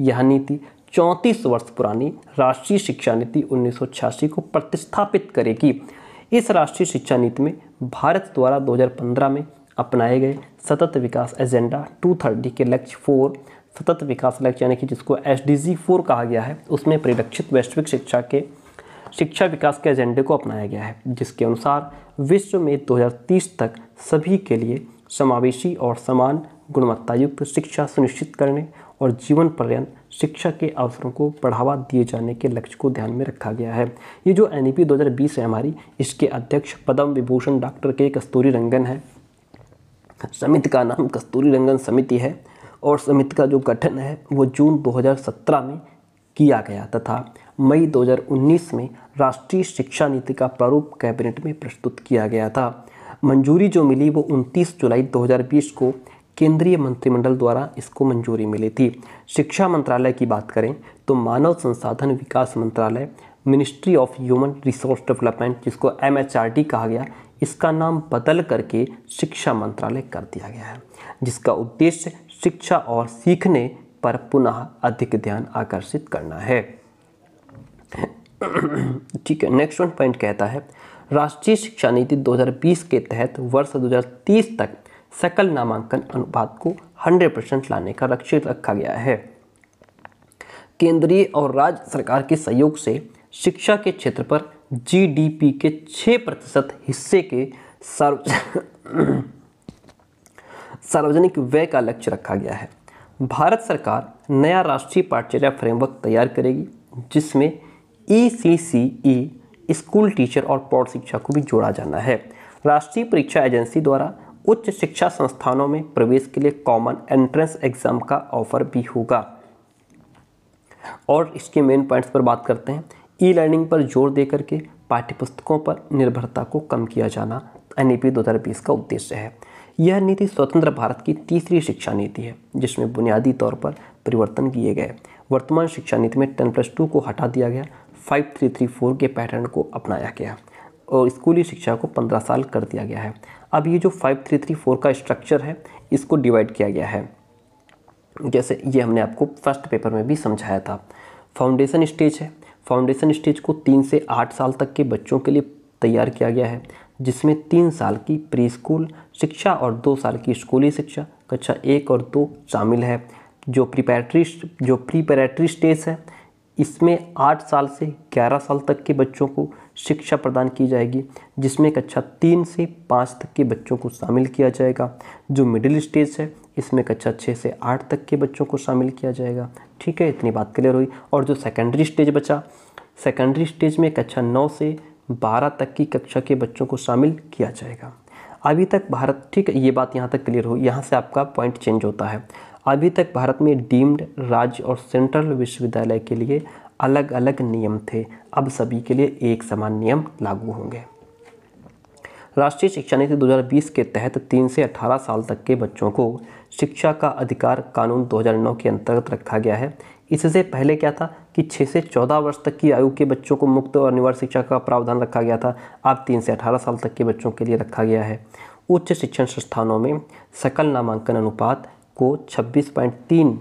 [SPEAKER 1] यह नीति चौंतीस वर्ष पुरानी राष्ट्रीय शिक्षा नीति उन्नीस को प्रतिस्थापित करेगी इस राष्ट्रीय शिक्षा नीति में भारत द्वारा 2015 में अपनाए गए सतत विकास एजेंडा टू थर्टी के लक्ष्य फोर सतत विकास लक्ष्य यानी कि जिसको एस डी जी फोर कहा गया है उसमें परिलक्षित वैश्विक शिक्षा के शिक्षा विकास के एजेंडे को अपनाया गया है जिसके अनुसार विश्व में 2030 तक सभी के लिए समावेशी और समान गुणवत्तायुक्त शिक्षा सुनिश्चित करने और जीवन पर्यंत शिक्षा के अवसरों को बढ़ावा दिए जाने के लक्ष्य को ध्यान में रखा गया है ये जो एन 2020 e है हमारी इसके अध्यक्ष पद्म विभूषण डॉक्टर के कस्तूरी रंगन है समिति का नाम कस्तूरी रंगन समिति है और समिति का जो गठन है वो जून 2017 में किया गया तथा मई 2019 में राष्ट्रीय शिक्षा नीति का प्रारूप कैबिनेट में प्रस्तुत किया गया था मंजूरी जो मिली वो 29 जुलाई 2020 को केंद्रीय मंत्रिमंडल द्वारा इसको मंजूरी मिली थी शिक्षा मंत्रालय की बात करें तो मानव संसाधन विकास मंत्रालय ministry of human resource development जिसको एम कहा गया इसका नाम बदल करके शिक्षा मंत्रालय कर दिया गया है जिसका उद्देश्य शिक्षा और सीखने पर पुनः अधिक ध्यान आकर्षित करना है ठीक है नेक्स्ट वन पॉइंट कहता है राष्ट्रीय शिक्षा नीति 2020 के तहत वर्ष 2030 तक सकल नामांकन अनुपात को 100 परसेंट लाने का लक्ष्य रखा गया है केंद्रीय और राज्य सरकार के सहयोग से शिक्षा के क्षेत्र पर जीडीपी के छः प्रतिशत हिस्से के सार्वजनिक सार्वजनिक व्यय का लक्ष्य रखा गया है भारत सरकार नया राष्ट्रीय पाठ्यचर्या फ्रेमवर्क तैयार करेगी जिसमें ई सी सी ई स्कूल टीचर और प्रौढ़ शिक्षा को भी जोड़ा जाना है राष्ट्रीय परीक्षा एजेंसी द्वारा उच्च शिक्षा संस्थानों में प्रवेश के लिए कॉमन एंट्रेंस एग्ज़ाम का ऑफर भी होगा और इसके मेन पॉइंट्स पर बात करते हैं ई लर्निंग पर जोर देकर के पाठ्यपुस्तकों पर निर्भरता को कम किया जाना एन ई दो का उद्देश्य है यह नीति स्वतंत्र भारत की तीसरी शिक्षा नीति है जिसमें बुनियादी तौर पर परिवर्तन किए गए वर्तमान शिक्षा नीति में टेन प्लस टू को हटा दिया गया फाइव थ्री थ्री फोर के पैटर्न को अपनाया गया और स्कूली शिक्षा को पंद्रह साल कर दिया गया है अब ये जो फाइव थ्री थ्री फोर का स्ट्रक्चर है इसको डिवाइड किया गया है जैसे ये हमने आपको फर्स्ट पेपर में भी समझाया था फाउंडेशन स्टेज है फाउंडेशन स्टेज को तीन से आठ साल तक के बच्चों के लिए तैयार किया गया है जिसमें तीन साल की प्री स्कूल शिक्षा और दो साल की स्कूली शिक्षा कक्षा एक और दो शामिल है जो प्रिपेरेटरी जो प्रिपैरेटरी स्टेज है इसमें आठ साल से ग्यारह साल तक के बच्चों को शिक्षा प्रदान की जाएगी जिसमें कक्षा अच्छा तीन से पाँच तक के बच्चों को शामिल किया जाएगा जो मिडिल स्टेज है इसमें कक्षा अच्छा छः से आठ तक के बच्चों को शामिल किया जाएगा ठीक है इतनी बात क्लियर हुई और जो सेकेंडरी स्टेज बचा सेकेंडरी स्टेज में कक्षा अच्छा नौ से बारह तक की कक्षा के बच्चों को शामिल किया जाएगा अभी तक भारत ठीक है ये बात यहाँ तक क्लियर हो यहाँ से आपका पॉइंट चेंज होता है अभी तक भारत में डीम्ड राज्य और सेंट्रल विश्वविद्यालय के लिए अलग अलग नियम थे अब सभी के लिए एक समान नियम लागू होंगे राष्ट्रीय शिक्षा नीति 2020 के तहत 3 से 18 साल तक के बच्चों को शिक्षा का अधिकार कानून 2009 के अंतर्गत रखा गया है इससे पहले क्या था कि 6 से 14 वर्ष तक की आयु के बच्चों को मुक्त और अनिवार्य शिक्षा का प्रावधान रखा गया था अब 3 से 18 साल तक के बच्चों के लिए रखा गया है उच्च शिक्षण संस्थानों में सकल नामांकन अनुपात को 26.3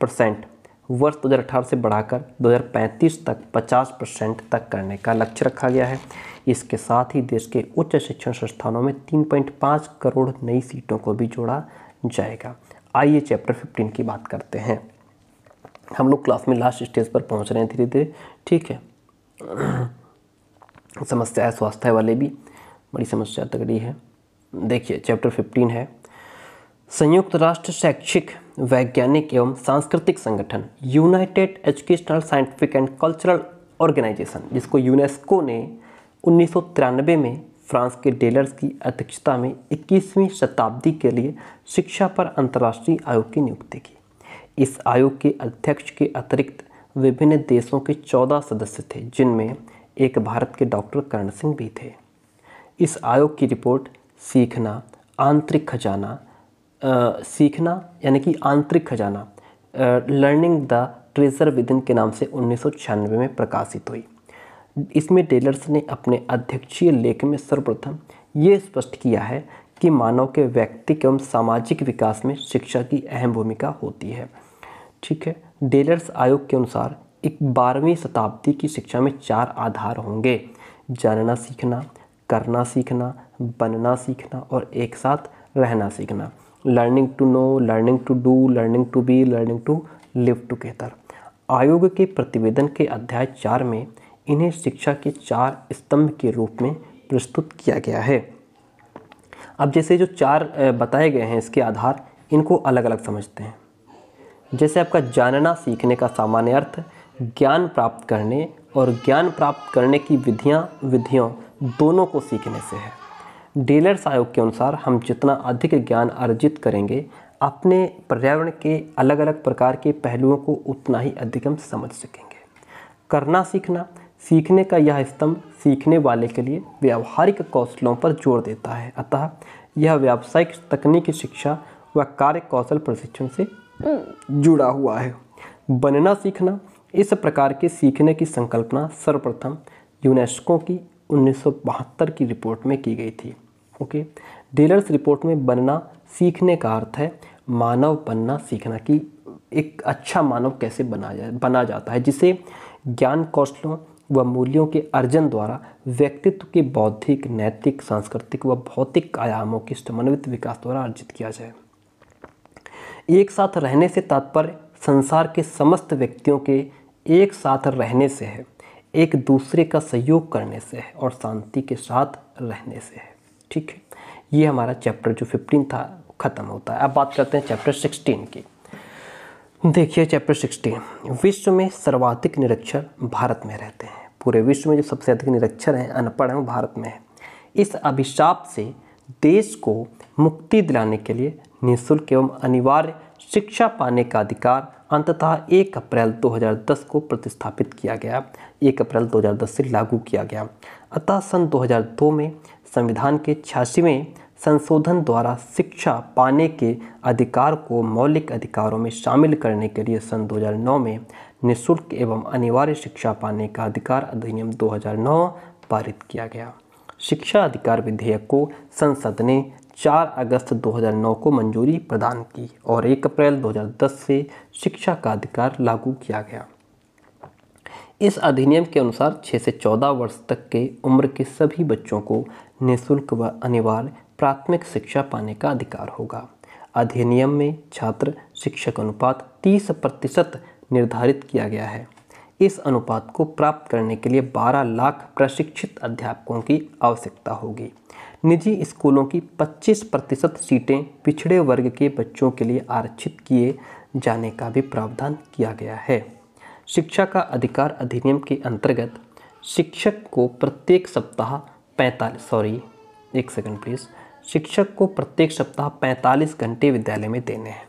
[SPEAKER 1] परसेंट वर्ष 2018 से बढ़ाकर 2035 तक 50 परसेंट तक करने का लक्ष्य रखा गया है इसके साथ ही देश के उच्च शिक्षण संस्थानों में 3.5 करोड़ नई सीटों को भी जोड़ा जाएगा आइए चैप्टर 15 की बात करते हैं हम लोग क्लास में लास्ट स्टेज पर पहुंच रहे हैं धीरे धीरे ठीक है समस्या है स्वास्थ्य वाले भी बड़ी समस्या तगड़ी है देखिए चैप्टर 15 है संयुक्त राष्ट्र शैक्षिक वैज्ञानिक एवं सांस्कृतिक संगठन united educational scientific and cultural organisation जिसको यूनेस्को ने उन्नीस में फ्रांस के डेलर्स की अध्यक्षता में 21वीं शताब्दी के लिए शिक्षा पर अंतर्राष्ट्रीय आयोग की नियुक्ति की इस आयोग के अध्यक्ष के अतिरिक्त विभिन्न देशों के 14 सदस्य थे जिनमें एक भारत के डॉक्टर करण सिंह भी थे इस आयोग की रिपोर्ट सीखना आंतरिक खजाना सीखना यानी कि आंतरिक खजाना लर्निंग द ट्रेजर विदिन के नाम से उन्नीस में प्रकाशित हुई इसमें टेलर्स ने अपने अध्यक्षीय लेख में सर्वप्रथम ये स्पष्ट किया है कि मानव के व्यक्तिक एवं सामाजिक विकास में शिक्षा की अहम भूमिका होती है ठीक है डेलर्स आयोग के अनुसार एक बारहवीं शताब्दी की शिक्षा में चार आधार होंगे जानना सीखना करना सीखना बनना सीखना और एक साथ रहना सीखना learning to know learning to do learning to be learning to live together आयोग के प्रतिवेदन के अध्याय चार में इन्हें शिक्षा के चार स्तंभ के रूप में प्रस्तुत किया गया है अब जैसे जो चार बताए गए हैं इसके आधार इनको अलग अलग समझते हैं जैसे आपका जानना सीखने का सामान्य अर्थ ज्ञान प्राप्त करने और ज्ञान प्राप्त करने की विधियाँ विधियों दोनों को सीखने से है डेलर्स आयोग के अनुसार हम जितना अधिक ज्ञान अर्जित करेंगे अपने पर्यावरण के अलग अलग प्रकार के पहलुओं को उतना ही अधिक हम समझ सकेंगे करना सीखना सीखने का यह स्तंभ सीखने वाले के लिए व्यावहारिक कौशलों पर जोर देता है अतः यह व्यावसायिक तकनीकी शिक्षा व कार्य कौशल प्रशिक्षण से जुड़ा हुआ है बनना सीखना इस प्रकार के सीखने की संकल्पना सर्वप्रथम यूनेस्को की उन्नीस की रिपोर्ट में की गई थी ओके डीलर्स रिपोर्ट में बनना सीखने का अर्थ है मानव बनना सीखना कि एक अच्छा मानव कैसे बना जाए बना जाता है जिसे ज्ञान कौशलों व मूल्यों के अर्जन द्वारा व्यक्तित्व के बौद्धिक नैतिक सांस्कृतिक व भौतिक आयामों के समन्वित विकास द्वारा अर्जित किया जाए एक साथ रहने से तात्पर्य संसार के समस्त व्यक्तियों के एक साथ रहने से है एक दूसरे का सहयोग करने से है और शांति के साथ रहने से है ठीक है ये हमारा चैप्टर जो फिफ्टीन था ख़त्म होता है अब बात करते हैं चैप्टर सिक्सटीन की देखिए चैप्टर सिक्सटीन विश्व में सर्वाधिक निरक्षर भारत में रहते हैं पूरे विश्व में जो सबसे अधिक निरक्षर हैं अनपढ़ हैं वो भारत में है इस अभिशाप से देश को मुक्ति दिलाने के लिए निःशुल्क एवं अनिवार्य शिक्षा पाने का अधिकार अंततः 1 अप्रैल 2010 को प्रतिस्थापित किया गया 1 अप्रैल 2010 से लागू किया गया अतः सन 2002 में संविधान के छियासीवें संशोधन द्वारा शिक्षा पाने के अधिकार को मौलिक अधिकारों में शामिल करने के लिए सन 2009 में निशुल्क एवं अनिवार्य शिक्षा पाने का अधिकार अधिनियम 2009 पारित किया गया शिक्षा अधिकार विधेयक को संसद ने 4 अगस्त 2009 को मंजूरी प्रदान की और 1 अप्रैल 2010 से शिक्षा का अधिकार लागू किया गया इस अधिनियम के अनुसार 6 से 14 वर्ष तक के उम्र के सभी बच्चों को निःशुल्क व अनिवार्य प्राथमिक शिक्षा पाने का अधिकार होगा अधिनियम में छात्र शिक्षक अनुपात 30 प्रतिशत निर्धारित किया गया है इस अनुपात को प्राप्त करने के लिए 12 लाख प्रशिक्षित अध्यापकों की आवश्यकता होगी निजी स्कूलों की 25 प्रतिशत सीटें पिछड़े वर्ग के बच्चों के लिए आरक्षित किए जाने का भी प्रावधान किया गया है शिक्षा का अधिकार अधिनियम के अंतर्गत शिक्षक को प्रत्येक सप्ताह पैंतालीस सॉरी एक सेकंड प्लीज़ शिक्षक को प्रत्येक सप्ताह पैंतालीस घंटे विद्यालय में देने हैं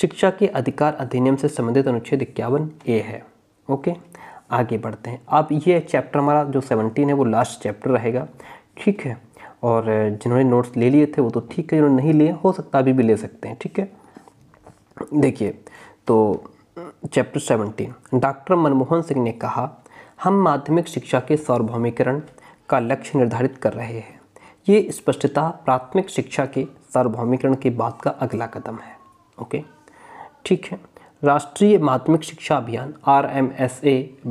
[SPEAKER 1] शिक्षा के अधिकार अधिनियम से संबंधित अनुच्छेद इक्यावन ए है ओके आगे बढ़ते हैं अब ये चैप्टर हमारा जो सेवनटीन है वो लास्ट चैप्टर रहेगा ठीक है और जिन्होंने नोट्स ले लिए थे वो तो ठीक है जिन्होंने नहीं लिए हो सकता अभी भी ले सकते हैं ठीक है देखिए तो chapter seventeen doctor Manmohan Singh ने कहा हम माध्यमिक शिक्षा के सार्वभौमिकरण का लक्ष्य निर्धारित कर रहे हैं ये स्पष्टता प्राथमिक शिक्षा के सार्वभौमिकरण के बाद का अगला कदम है ओके ठीक है राष्ट्रीय माध्यमिक शिक्षा अभियान आर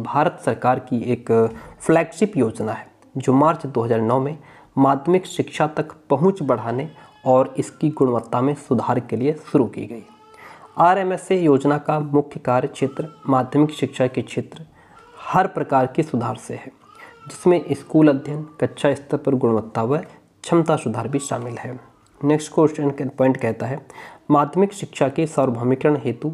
[SPEAKER 1] भारत सरकार की एक फ्लैगशिप योजना है जो मार्च 2009 में माध्यमिक शिक्षा तक पहुंच बढ़ाने और इसकी गुणवत्ता में सुधार के लिए शुरू की गई आर योजना का मुख्य कार्य क्षेत्र माध्यमिक शिक्षा के क्षेत्र हर प्रकार के सुधार से है जिसमें स्कूल अध्ययन कक्षा स्तर पर गुणवत्ता व क्षमता सुधार भी शामिल है नेक्स्ट क्वेश्चन पॉइंट कहता है माध्यमिक शिक्षा के सार्वभौमिकरण हेतु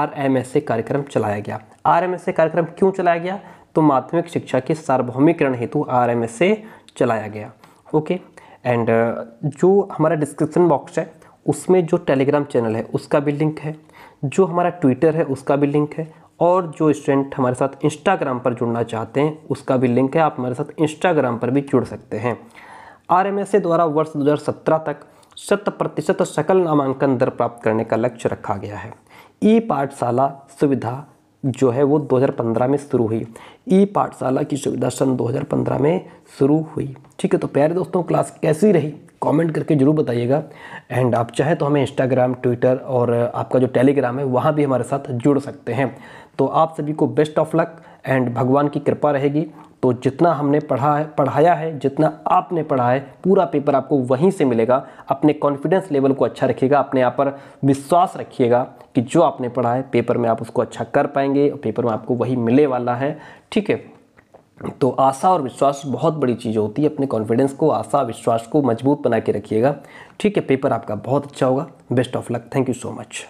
[SPEAKER 1] आर एम एस ए कार्यक्रम चलाया गया आर एम एस ए कार्यक्रम क्यों चलाया गया तो माध्यमिक शिक्षा के सार्वभौमिकरण हेतु आर एम एस ए चलाया गया ओके एंड जो हमारा डिस्क्रिप्शन बॉक्स है उसमें जो टेलीग्राम चैनल है उसका भी लिंक है जो हमारा ट्विटर है उसका भी लिंक है और जो स्टूडेंट हमारे साथ इंस्टाग्राम पर जुड़ना चाहते हैं उसका भी लिंक है आप हमारे साथ इंस्टाग्राम पर भी जुड़ सकते हैं आर से द्वारा वर्ष दो तक शत प्रतिशत सकल नामांकन दर प्राप्त करने का लक्ष्य रखा गया है ई पाठशाला सुविधा जो है वो 2015 में शुरू हुई ई पाठशाला की सुविधा सन 2015 में शुरू हुई ठीक है तो प्यारे दोस्तों क्लास कैसी रही कमेंट करके ज़रूर बताइएगा एंड आप चाहे तो हमें इंस्टाग्राम ट्विटर और आपका जो टेलीग्राम है वहाँ भी हमारे साथ जुड़ सकते हैं तो आप सभी को बेस्ट ऑफ लक एंड भगवान की कृपा रहेगी तो जितना हमने पढ़ा है पढ़ाया है जितना आपने पढ़ा है पूरा पेपर आपको वहीं से मिलेगा अपने कॉन्फिडेंस लेवल को अच्छा रखिएगा अपने आप पर विश्वास रखिएगा कि जो आपने पढ़ा है पेपर में आप उसको अच्छा कर पाएंगे और पेपर में आपको वही मिले वाला है ठीक है तो आशा और विश्वास बहुत बड़ी चीज़ होती है अपने कॉन्फिडेंस को आशा विश्वास को मजबूत बना के रखिएगा ठीक है पेपर आपका बहुत अच्छा होगा best of luck thank you so much